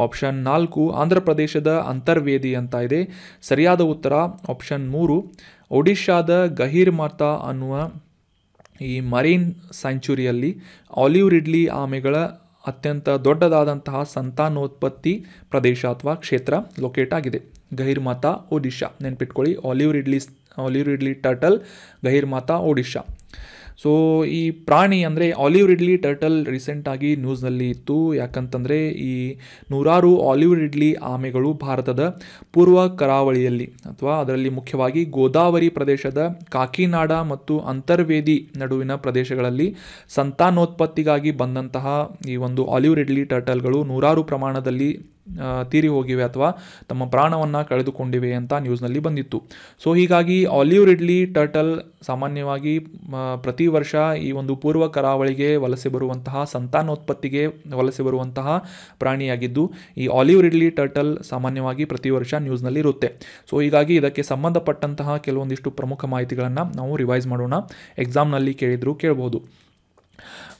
ಆಪ್ಷನ್ ನಾಲ್ಕು ಆಂಧ್ರ ಪ್ರದೇಶದ ಅಂತರ್ವೇದಿ ಅಂತ ಇದೆ ಸರಿಯಾದ ಉತ್ತರ ಆಪ್ಷನ್ ಮೂರು ಒಡಿಶಾದ ಗಹೀರ್ ಅನ್ನುವ ಈ ಮರೀನ್ ಸ್ಯಾಂಚುರಿಯಲ್ಲಿ ಆಲಿವ್ ರಿಡ್ಲಿ ಆಮೆಗಳ ಅತ್ಯಂತ ದೊಡ್ಡದಾದಂತಹ ಸಂತಾನೋತ್ಪತ್ತಿ ಪ್ರದೇಶ ಅಥವಾ ಕ್ಷೇತ್ರ ಲೊಕೇಟ್ ಆಗಿದೆ ಗಹೀರ್ ಮಾತಾ ಒಡಿಶಾ ನೆನ್ಪಿಟ್ಕೊಳ್ಳಿ olive ridley olive ridley turtle Gahirmatha Odisha so ಈ ಪ್ರಾಣಿ ಅಂದರೆ ಆಲಿವ್ ರಿಡ್ಲಿ ಟರ್ಟಲ್ ರೀಸೆಂಟಾಗಿ ನ್ಯೂಸ್ನಲ್ಲಿ ಇತ್ತು ಯಾಕಂತಂದರೆ ಈ ನೂರಾರು ಆಲಿವ್ ರಿಡ್ಲಿ ಆಮೆಗಳು ಭಾರತದ ಪೂರ್ವ ಕರಾವಳಿಯಲ್ಲಿ ಅಥವಾ ಅದರಲ್ಲಿ ಮುಖ್ಯವಾಗಿ ಗೋದಾವರಿ ಪ್ರದೇಶದ ಕಾಕಿನಾಡ ಮತ್ತು ಅಂತರ್ವೇದಿ ನಡುವಿನ ಪ್ರದೇಶಗಳಲ್ಲಿ ಸಂತಾನೋತ್ಪತ್ತಿಗಾಗಿ ಬಂದಂತಹ ಈ ಒಂದು ಆಲಿವ್ ರಿಡ್ಲಿ ಟರ್ಟಲ್ಗಳು ನೂರಾರು ಪ್ರಮಾಣದಲ್ಲಿ ತೀರಿ ಹೋಗಿವೆ ಅಥವಾ ತಮ್ಮ ಪ್ರಾಣವನ್ನು ಕಳೆದುಕೊಂಡಿವೆ ಅಂತ ನ್ಯೂಸ್ನಲ್ಲಿ ಬಂದಿತ್ತು ಸೊ ಹೀಗಾಗಿ ಆಲಿವ್ ರಿಡ್ಲಿ ಟರ್ಟಲ್ ಸಾಮಾನ್ಯವಾಗಿ ಪ್ರತಿ ವರ್ಷ ಈ ಒಂದು ಪೂರ್ವ ಕರಾವಳಿಗೆ ವಲಸೆ ಬರುವಂತಹ ಸಂತಾನೋತ್ಪತ್ತಿಗೆ ವಲಸೆ ಬರುವಂತಹ ಪ್ರಾಣಿಯಾಗಿದ್ದು ಈ ಆಲಿವ್ ರಿಡ್ಲಿ ಟರ್ಟಲ್ ಸಾಮಾನ್ಯವಾಗಿ ಪ್ರತಿ ವರ್ಷ ನ್ಯೂಸ್ನಲ್ಲಿ ಇರುತ್ತೆ ಸೊ ಹೀಗಾಗಿ ಇದಕ್ಕೆ ಸಂಬಂಧಪಟ್ಟಂತಹ ಕೆಲವೊಂದಿಷ್ಟು ಪ್ರಮುಖ ಮಾಹಿತಿಗಳನ್ನು ನಾವು ರಿವೈಸ್ ಮಾಡೋಣ ಎಕ್ಸಾಮ್ನಲ್ಲಿ ಕೇಳಿದರೂ ಕೇಳಬಹುದು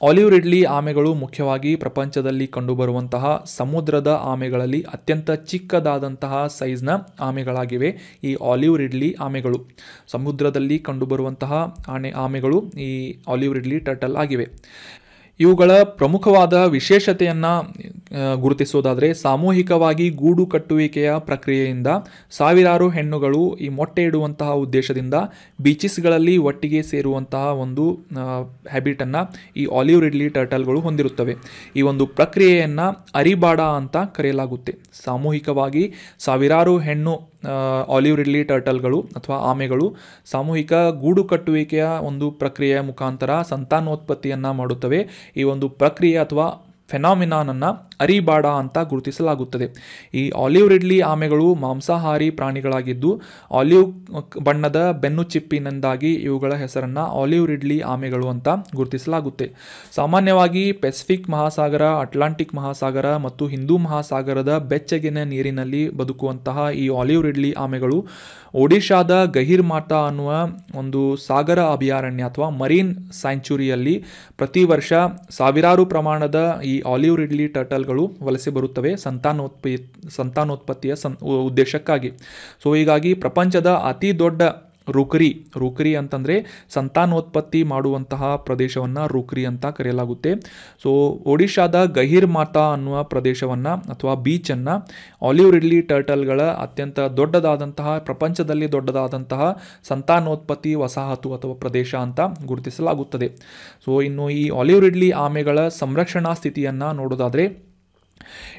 ಆಲಿವ್ ರಿಡ್ಲಿ ಆಮೆಗಳು ಮುಖ್ಯವಾಗಿ ಪ್ರಪಂಚದಲ್ಲಿ ಕಂಡುಬರುವಂತಹ ಸಮುದ್ರದ ಆಮೆಗಳಲ್ಲಿ ಅತ್ಯಂತ ಚಿಕ್ಕದಾದಂತಹ ಸೈಜ್ನ ಆಮೆಗಳಾಗಿವೆ ಈ ಆಲಿವ್ ರಿಡ್ಲಿ ಆಮೆಗಳು ಸಮುದ್ರದಲ್ಲಿ ಕಂಡುಬರುವಂತಹ ಆನೆ ಆಮೆಗಳು ಈ ಆಲಿವ್ ರಿಡ್ಲಿ ಟರ್ಟಲ್ ಆಗಿವೆ ಇವುಗಳ ಪ್ರಮುಖವಾದ ವಿಶೇಷತೆಯನ್ನು ಗುರುತಿಸುವುದಾದರೆ ಸಾಮೂಹಿಕವಾಗಿ ಗೂಡು ಕಟ್ಟುವಿಕೆಯ ಪ್ರಕ್ರಿಯೆಯಿಂದ ಸಾವಿರಾರು ಹೆಣ್ಣುಗಳು ಈ ಮೊಟ್ಟೆ ಇಡುವಂತಹ ಉದ್ದೇಶದಿಂದ ಬೀಚಸ್ಗಳಲ್ಲಿ ಒಟ್ಟಿಗೆ ಸೇರುವಂತಹ ಒಂದು ಹ್ಯಾಬಿಟನ್ನು ಈ ಆಲಿವ್ ರಿಡ್ಲಿ ಟರ್ಟಲ್ಗಳು ಹೊಂದಿರುತ್ತವೆ ಈ ಒಂದು ಪ್ರಕ್ರಿಯೆಯನ್ನು ಅರಿಬಾಡ ಅಂತ ಕರೆಯಲಾಗುತ್ತೆ ಸಾಮೂಹಿಕವಾಗಿ ಸಾವಿರಾರು ಹೆಣ್ಣು ಆಲಿವ್ ರಿಡ್ಲಿ ಟರ್ಟಲ್ಗಳು ಅಥವಾ ಆಮೆಗಳು ಸಾಮೂಹಿಕ ಗೂಡು ಕಟ್ಟುವಿಕೆಯ ಒಂದು ಪ್ರಕ್ರಿಯೆಯ ಮುಖಾಂತರ ಸಂತಾನೋತ್ಪತ್ತಿಯನ್ನು ಮಾಡುತ್ತವೆ ಈ ಒಂದು ಪ್ರಕ್ರಿಯೆ ಅಥವಾ ಫೆನಾಮಿನಾನನ್ನು ಅರಿಬಾಡ ಅಂತ ಗುರುತಿಸಲಾಗುತ್ತದೆ ಈ ಆಲಿವ್ ರಿಡ್ಲಿ ಆಮೆಗಳು ಮಾಂಸಾಹಾರಿ ಪ್ರಾಣಿಗಳಾಗಿದ್ದು ಆಲಿವ್ ಬಣ್ಣದ ಬೆನ್ನು ಚಿಪ್ಪಿನಿಂದಾಗಿ ಇವುಗಳ ಹೆಸರನ್ನು ಆಲಿವ್ ರಿಡ್ಲಿ ಆಮೆಗಳು ಅಂತ ಗುರುತಿಸಲಾಗುತ್ತೆ ಸಾಮಾನ್ಯವಾಗಿ ಪೆಸಿಫಿಕ್ ಮಹಾಸಾಗರ ಅಟ್ಲಾಂಟಿಕ್ ಮಹಾಸಾಗರ ಮತ್ತು ಹಿಂದೂ ಮಹಾಸಾಗರದ ಬೆಚ್ಚಗಿನ ನೀರಿನಲ್ಲಿ ಬದುಕುವಂತಹ ಈ ಆಲಿವ್ ರಿಡ್ಲಿ ಆಮೆಗಳು ಒಡಿಶಾದ ಗಹಿರ್ ಮಾತಾ ಅನ್ನುವ ಒಂದು ಸಾಗರ ಅಭಯಾರಣ್ಯ ಅಥವಾ ಮರೀನ್ ಸ್ಯಾಂಚುರಿಯಲ್ಲಿ ಪ್ರತಿ ವರ್ಷ ಸಾವಿರಾರು ಪ್ರಮಾಣದ ಈ ಆಲಿವ್ ರಿಡ್ಲಿ ಟರ್ಟಲ್ಗಳು ವಲಸೆ ಬರುತ್ತವೆ ಸಂತಾನೋತ್ಪ ಸಂತಾನೋತ್ಪತ್ತಿಯ ಉದ್ದೇಶಕ್ಕಾಗಿ ಸೊ ಹೀಗಾಗಿ ಪ್ರಪಂಚದ ಅತಿ ದೊಡ್ಡ ರುಕ್ರಿ ರುಕ್ರಿ ಅಂತಂದರೆ ಸಂತಾನೋತ್ಪತ್ತಿ ಮಾಡುವಂತಹ ಪ್ರದೇಶವನ್ನು ರುಕ್ರಿ ಅಂತ ಕರೆಯಲಾಗುತ್ತೆ ಸೊ ಒಡಿಶಾದ ಗಹಿರ್ ಮಾತಾ ಅನ್ನುವ ಪ್ರದೇಶವನ್ನು ಅಥವಾ ಬೀಚನ್ನು ಆಲಿವ್ ರಿಡ್ಲಿ ಟರ್ಟಲ್ಗಳ ಅತ್ಯಂತ ದೊಡ್ಡದಾದಂತಹ ಪ್ರಪಂಚದಲ್ಲಿ ದೊಡ್ಡದಾದಂತಹ ಸಂತಾನೋತ್ಪತ್ತಿ ವಸಾಹತು ಅಥವಾ ಪ್ರದೇಶ ಅಂತ ಗುರುತಿಸಲಾಗುತ್ತದೆ ಸೊ ಇನ್ನು ಈ ಆಲಿವ್ ರಿಡ್ಲಿ ಆಮೆಗಳ ಸಂರಕ್ಷಣಾ ಸ್ಥಿತಿಯನ್ನು ನೋಡೋದಾದರೆ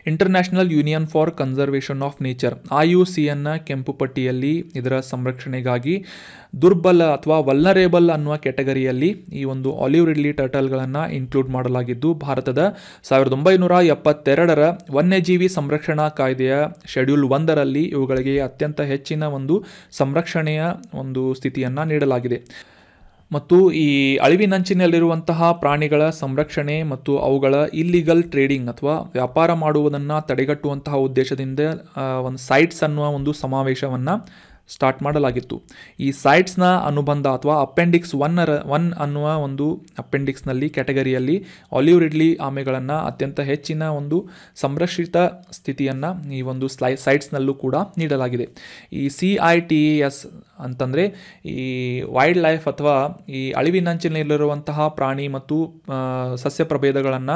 international union for conservation of nature I U C N ಕೆಂಪು ಪಟ್ಟಿಯಲ್ಲಿ ಇದರ ಸಂರಕ್ಷಣೆಗಾಗಿ ದುರ್ಬಲ ಅಥವಾ ವಲ್ನರೇಬಲ್ ಅನ್ನುವ ಕ್ಯಾಟಗರಿಯಲ್ಲಿ ಈ ಒಂದು ಆಲಿವ್ ರಿಡ್ಲಿ ಟರ್ಟಲ್ಗಳನ್ನು ಇನ್ಕ್ಲೂಡ್ ಮಾಡಲಾಗಿದ್ದು ಭಾರತದ ಸಾವಿರದ ಒಂಬೈನೂರ ಎಪ್ಪತ್ತೆರಡರ ವನ್ಯಜೀವಿ ಸಂರಕ್ಷಣಾ ಕಾಯ್ದೆಯ ಶೆಡ್ಯೂಲ್ ಒಂದರಲ್ಲಿ ಇವುಗಳಿಗೆ ಅತ್ಯಂತ ಹೆಚ್ಚಿನ ಒಂದು ಸಂರಕ್ಷಣೆಯ ಒಂದು ಸ್ಥಿತಿಯನ್ನು ನೀಡಲಾಗಿದೆ ಮತ್ತು ಈ ಅಳಿವಿನಂಚಿನಲ್ಲಿರುವಂತಹ ಪ್ರಾಣಿಗಳ ಸಂರಕ್ಷಣೆ ಮತ್ತು ಅವುಗಳ ಇಲ್ಲಿಗಲ್ ಟ್ರೇಡಿಂಗ್ ಅಥವಾ ವ್ಯಾಪಾರ ಮಾಡುವುದನ್ನು ತಡೆಗಟ್ಟುವಂತಹ ಉದ್ದೇಶದಿಂದ ಒಂದು ಸೈಟ್ಸ್ ಅನ್ನುವ ಒಂದು ಸಮಾವೇಶವನ್ನು ಸ್ಟಾರ್ಟ್ ಮಾಡಲಾಗಿತ್ತು ಈ ಸೈಟ್ಸ್ನ ಅನುಬಂಧ ಅಥವಾ ಅಪೆಂಡಿಕ್ಸ್ ಒನ್ನರ ಒನ್ ಅನ್ನುವ ಒಂದು ಅಪೆಂಡಿಕ್ಸ್ನಲ್ಲಿ ಕ್ಯಾಟಗರಿಯಲ್ಲಿ ಆಲಿವ್ ರಿಡ್ಲಿ ಆಮೆಗಳನ್ನು ಅತ್ಯಂತ ಹೆಚ್ಚಿನ ಒಂದು ಸಂರಕ್ಷಿತ ಸ್ಥಿತಿಯನ್ನು ಈ ಒಂದು ಸ್ಲೈ ಸೈಟ್ಸ್ನಲ್ಲೂ ಕೂಡ ನೀಡಲಾಗಿದೆ ಈ C I T E e ಅಂತಂದರೆ ಈ ವೈಲ್ಡ್ ಲೈಫ್ ಅಥವಾ ಈ ಅಳಿವಿನಂಚಿನಲ್ಲಿರುವಂತಹ ಪ್ರಾಣಿ ಮತ್ತು ಸಸ್ಯ ಪ್ರಭೇದಗಳನ್ನು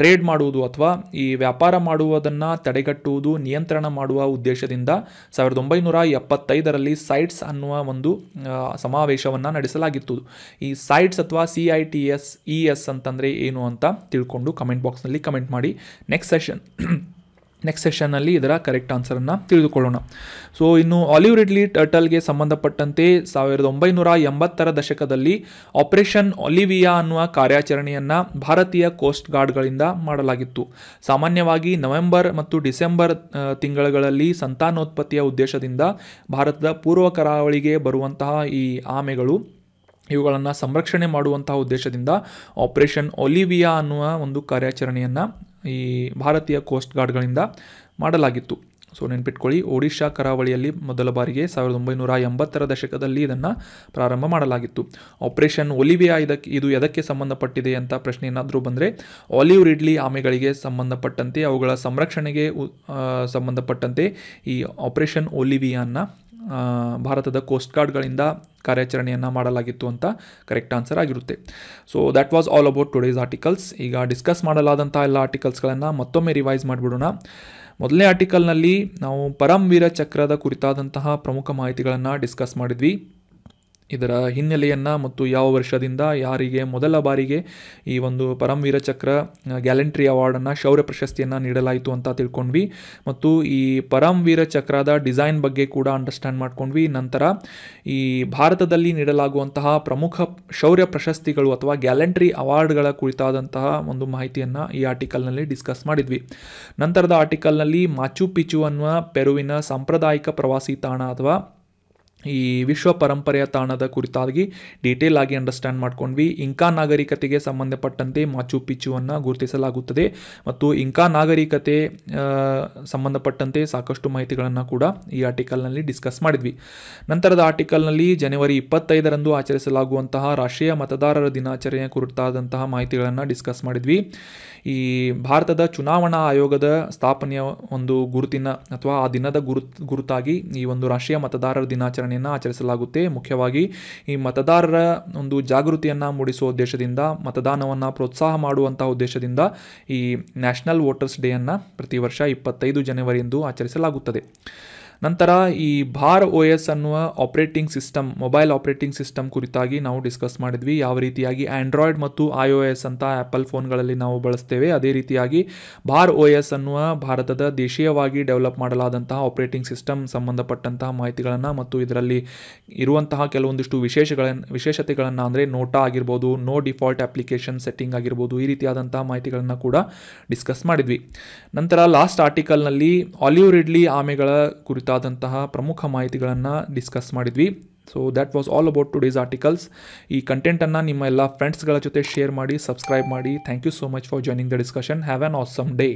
ಟ್ರೇಡ್ ಮಾಡುವುದು ಅಥವಾ ಈ ವ್ಯಾಪಾರ ಮಾಡುವುದನ್ನು ತಡೆಗಟ್ಟುವುದು ನಿಯಂತ್ರಣ ಮಾಡುವ ಉದ್ದೇಶದಿಂದ ಸಾವಿರದ ಒಂಬೈನೂರ ಎಪ್ಪತ್ತೈದರಲ್ಲಿ ಸೈಟ್ಸ್ ಅನ್ನುವ ಒಂದು ಸಮಾವೇಶವನ್ನು ನಡೆಸಲಾಗಿತ್ತು ಈ ಸೈಟ್ಸ್ ಅಥವಾ C I T E S E ಅಂತಂದರೆ ಏನು ಅಂತ ತಿಳ್ಕೊಂಡು ಕಮೆಂಟ್ ಬಾಕ್ಸ್ನಲ್ಲಿ ಕಮೆಂಟ್ ಮಾಡಿ ನೆಕ್ಸ್ಟ್ ಸೆಷನ್ ನೆಕ್ಸ್ಟ್ ಸೆಷನ್ನಲ್ಲಿ ಇದರ ಕರೆಕ್ಟ್ ಆನ್ಸರನ್ನು ತಿಳಿದುಕೊಳ್ಳೋಣ ಸೊ ಇನ್ನು ಆಲಿವ್ ರಿಡ್ಲಿ ಟರ್ಟಲ್ಗೆ ಸಂಬಂಧಪಟ್ಟಂತೆ ಸಾವಿರದ ಒಂಬೈನೂರ ಎಂಬತ್ತರ ದಶಕದಲ್ಲಿ ಆಪರೇಷನ್ ಒಲಿವಿಯಾ ಅನ್ನುವ ಕಾರ್ಯಾಚರಣೆಯನ್ನು ಭಾರತೀಯ ಕೋಸ್ಟ್ ಗಾರ್ಡ್ಗಳಿಂದ ಮಾಡಲಾಗಿತ್ತು ಸಾಮಾನ್ಯವಾಗಿ ನವೆಂಬರ್ ಮತ್ತು ಡಿಸೆಂಬರ್ ತಿಂಗಳುಗಳಲ್ಲಿ ಸಂತಾನೋತ್ಪತ್ತಿಯ ಉದ್ದೇಶದಿಂದ ಭಾರತದ ಪೂರ್ವ ಕರಾವಳಿಗೆ ಬರುವಂತಹ ಈ ಆಮೆಗಳು ಇವುಗಳನ್ನು ಸಂರಕ್ಷಣೆ ಮಾಡುವಂತಹ ಉದ್ದೇಶದಿಂದ ಆಪರೇಷನ್ ಒಲಿವಿಯಾ ಅನ್ನುವ ಒಂದು ಕಾರ್ಯಾಚರಣೆಯನ್ನು ಈ ಭಾರತೀಯ ಕೋಸ್ಟ್ ಗಾರ್ಡ್ಗಳಿಂದ ಮಾಡಲಾಗಿತ್ತು ಸೊ ನೆನ್ಪಿಟ್ಕೊಳ್ಳಿ ಒಡಿಶಾ ಕರಾವಳಿಯಲ್ಲಿ ಮೊದಲ ಬಾರಿಗೆ ಸಾವಿರದ ಒಂಬೈನೂರ ಎಂಬತ್ತರ ದಶಕದಲ್ಲಿ ಇದನ್ನು ಪ್ರಾರಂಭ ಮಾಡಲಾಗಿತ್ತು ಆಪರೇಷನ್ ಒಲಿವಿಯಾ ಇದಕ್ಕೆ ಇದು ಎದಕ್ಕೆ ಸಂಬಂಧಪಟ್ಟಿದೆ ಅಂತ ಪ್ರಶ್ನೆ ಏನಾದರೂ ಬಂದರೆ ಆಲಿವ್ ರಿಡ್ಲಿ ಆಮೆಗಳಿಗೆ ಸಂಬಂಧಪಟ್ಟಂತೆ ಅವುಗಳ ಸಂರಕ್ಷಣೆಗೆ ಸಂಬಂಧಪಟ್ಟಂತೆ ಈ ಆಪರೇಷನ್ ಒಲಿವಿಯಾನ ಭಾರತದ ಕೋಸ್ಟ್ ಗಾರ್ಡ್ಗಳಿಂದ ಕಾರ್ಯಾಚರಣೆಯನ್ನು ಮಾಡಲಾಗಿತ್ತು ಅಂತ ಕರೆಕ್ಟ್ ಆನ್ಸರ್ ಆಗಿರುತ್ತೆ so that was all about today's articles ಈಗ ಡಿಸ್ಕಸ್ ಮಾಡಲಾದಂಥ ಎಲ್ಲ ಆರ್ಟಿಕಲ್ಸ್ಗಳನ್ನು ಮತ್ತೊಮ್ಮೆ ರಿವೈಸ್ ಮಾಡಿಬಿಡೋಣ ಮೊದಲನೇ ಆರ್ಟಿಕಲ್ನಲ್ಲಿ ನಾವು ವೀರ ಚಕ್ರದ ಕುರಿತಾದಂತಹ ಪ್ರಮುಖ ಮಾಹಿತಿಗಳನ್ನು ಡಿಸ್ಕಸ್ ಮಾಡಿದ್ವಿ ಇದರ ಹಿನ್ನೆಲೆಯನ್ನು ಮತ್ತು ಯಾವ ವರ್ಷದಿಂದ ಯಾರಿಗೆ ಮೊದಲ ಬಾರಿಗೆ ಈ ಒಂದು ಪರಮವೀರ ಚಕ್ರ ಗ್ಯಾಲೆಂಟ್ರಿ ಅವಾರ್ಡನ್ನು ಶೌರ್ಯ ಪ್ರಶಸ್ತಿಯನ್ನು ನೀಡಲಾಯಿತು ಅಂತ ತಿಳ್ಕೊಂಡ್ವಿ ಮತ್ತು ಈ ಪರಮವೀರ ಚಕ್ರದ ಡಿಸೈನ್ ಬಗ್ಗೆ ಕೂಡ ಅಂಡರ್ಸ್ಟ್ಯಾಂಡ್ ಮಾಡ್ಕೊಂಡ್ವಿ ನಂತರ ಈ ಭಾರತದಲ್ಲಿ ನೀಡಲಾಗುವಂತಹ ಪ್ರಮುಖ ಶೌರ್ಯ ಪ್ರಶಸ್ತಿಗಳು ಅಥವಾ ಗ್ಯಾಲೆಂಟ್ರಿ ಅವಾರ್ಡ್ಗಳ ಕುರಿತಾದಂತಹ ಒಂದು ಮಾಹಿತಿಯನ್ನು ಈ ಆರ್ಟಿಕಲ್ನಲ್ಲಿ ಡಿಸ್ಕಸ್ ಮಾಡಿದ್ವಿ ನಂತರದ ಆರ್ಟಿಕಲ್ನಲ್ಲಿ ಮಾಚು ಪಿಚು ಅನ್ನುವ ಪೆರುವಿನ ಸಾಂಪ್ರದಾಯಿಕ ಪ್ರವಾಸಿ ತಾಣ ಅಥವಾ ಈ ವಿಶ್ವ ಪರಂಪರೆಯ ತಾಣದ ಕುರಿತಾಗಿ ಡೀಟೇಲ್ ಆಗಿ ಅಂಡರ್ಸ್ಟ್ಯಾಂಡ್ ಮಾಡ್ಕೊಂಡ್ವಿ ಇಂಕಾ ನಾಗರಿಕತೆಗೆ ಸಂಬಂಧಪಟ್ಟಂತೆ ಮಾಚು ಪಿಚುವನ್ನು ಗುರುತಿಸಲಾಗುತ್ತದೆ ಮತ್ತು ಇಂಕಾ ನಾಗರಿಕತೆ ಸಂಬಂಧಪಟ್ಟಂತೆ ಸಾಕಷ್ಟು ಮಾಹಿತಿಗಳನ್ನು ಕೂಡ ಈ ಆರ್ಟಿಕಲ್ನಲ್ಲಿ ಡಿಸ್ಕಸ್ ಮಾಡಿದ್ವಿ ನಂತರದ ಆರ್ಟಿಕಲ್ನಲ್ಲಿ ಜನವರಿ ಇಪ್ಪತ್ತೈದರಂದು ಆಚರಿಸಲಾಗುವಂತಹ ರಾಷ್ಟ್ರೀಯ ಮತದಾರರ ದಿನಾಚರಣೆಯ ಕುರಿತಾದಂತಹ ಮಾಹಿತಿಗಳನ್ನು ಡಿಸ್ಕಸ್ ಮಾಡಿದ್ವಿ ಈ ಭಾರತದ ಚುನಾವಣಾ ಆಯೋಗದ ಸ್ಥಾಪನೆಯ ಒಂದು ಗುರುತಿನ ಅಥವಾ ಆ ದಿನದ ಗುರುತ್ ಗುರುತಾಗಿ ಈ ಒಂದು ರಾಷ್ಟ್ರೀಯ ಮತದಾರರ ದಿನಾಚರಣೆ ದಿನಾಚರಣೆಯನ್ನು ಆಚರಿಸಲಾಗುತ್ತೆ ಮುಖ್ಯವಾಗಿ ಈ ಮತದಾರರ ಒಂದು ಜಾಗೃತಿಯನ್ನು ಮೂಡಿಸುವ ಉದ್ದೇಶದಿಂದ ಮತದಾನವನ್ನು ಪ್ರೋತ್ಸಾಹ ಮಾಡುವಂತಹ ಉದ್ದೇಶದಿಂದ ಈ ನ್ಯಾಷನಲ್ ವೋಟರ್ಸ್ ಡೇಯನ್ನು ಪ್ರತಿ ವರ್ಷ ಇಪ್ಪತ್ತೈದು ಎಂದು ಆಚರಿಸಲಾಗುತ್ತದೆ ನಂತರ ಈ ಭಾರ್ ಒ ಎಸ್ ಅನ್ನುವ operating system mobile operating system ಕುರಿತಾಗಿ ನಾವು ಡಿಸ್ಕಸ್ ಮಾಡಿದ್ವಿ ಯಾವ ರೀತಿಯಾಗಿ ಆಂಡ್ರಾಯ್ಡ್ ಮತ್ತು ಐ ಒ ಎಸ್ ಅಂತ ಆ್ಯಪಲ್ ಫೋನ್ಗಳಲ್ಲಿ ನಾವು ಬಳಸ್ತೇವೆ ಅದೇ ರೀತಿಯಾಗಿ ಭಾರ್ ಒ ಎಸ್ ಅನ್ನುವ ಭಾರತದ ದೇಶೀಯವಾಗಿ ಡೆವಲಪ್ ಮಾಡಲಾದಂತಹ ಆಪರೇಟಿಂಗ್ ಸಿಸ್ಟಮ್ ಸಂಬಂಧಪಟ್ಟಂತಹ ಮಾಹಿತಿಗಳನ್ನು ಮತ್ತು ಇದರಲ್ಲಿ ಇರುವಂತಹ ಕೆಲವೊಂದಿಷ್ಟು ವಿಶೇಷಗಳ ವಿಶೇಷತೆಗಳನ್ನು ಅಂದರೆ ನೋಟಾ ಆಗಿರ್ಬೋದು ನೋ ಡಿಫಾಲ್ಟ್ ಅಪ್ಲಿಕೇಶನ್ ಸೆಟ್ಟಿಂಗ್ ಆಗಿರ್ಬೋದು ಈ ರೀತಿಯಾದಂತಹ ಮಾಹಿತಿಗಳನ್ನು ಕೂಡ ಡಿಸ್ಕಸ್ ಮಾಡಿದ್ವಿ ನಂತರ ಲಾಸ್ಟ್ ಆರ್ಟಿಕಲ್ನಲ್ಲಿ ಆಲಿವ್ ರಿಡ್ಲಿ ಆಮೆಗಳ ಕುರಿತ ಬೇಕಾದಂತಹ ಪ್ರಮುಖ ಮಾಹಿತಿಗಳನ್ನು ಡಿಸ್ಕಸ್ ಮಾಡಿದ್ವಿ so that was all about days articles ಈ ಕಂಟೆಂಟನ್ನು ನಿಮ್ಮ ಎಲ್ಲ ಫ್ರೆಂಡ್ಸ್ಗಳ ಜೊತೆ ಶೇರ್ ಮಾಡಿ ಸಬ್ಸ್ಕ್ರೈಬ್ ಮಾಡಿ thank you so much for joining the discussion have an awesome day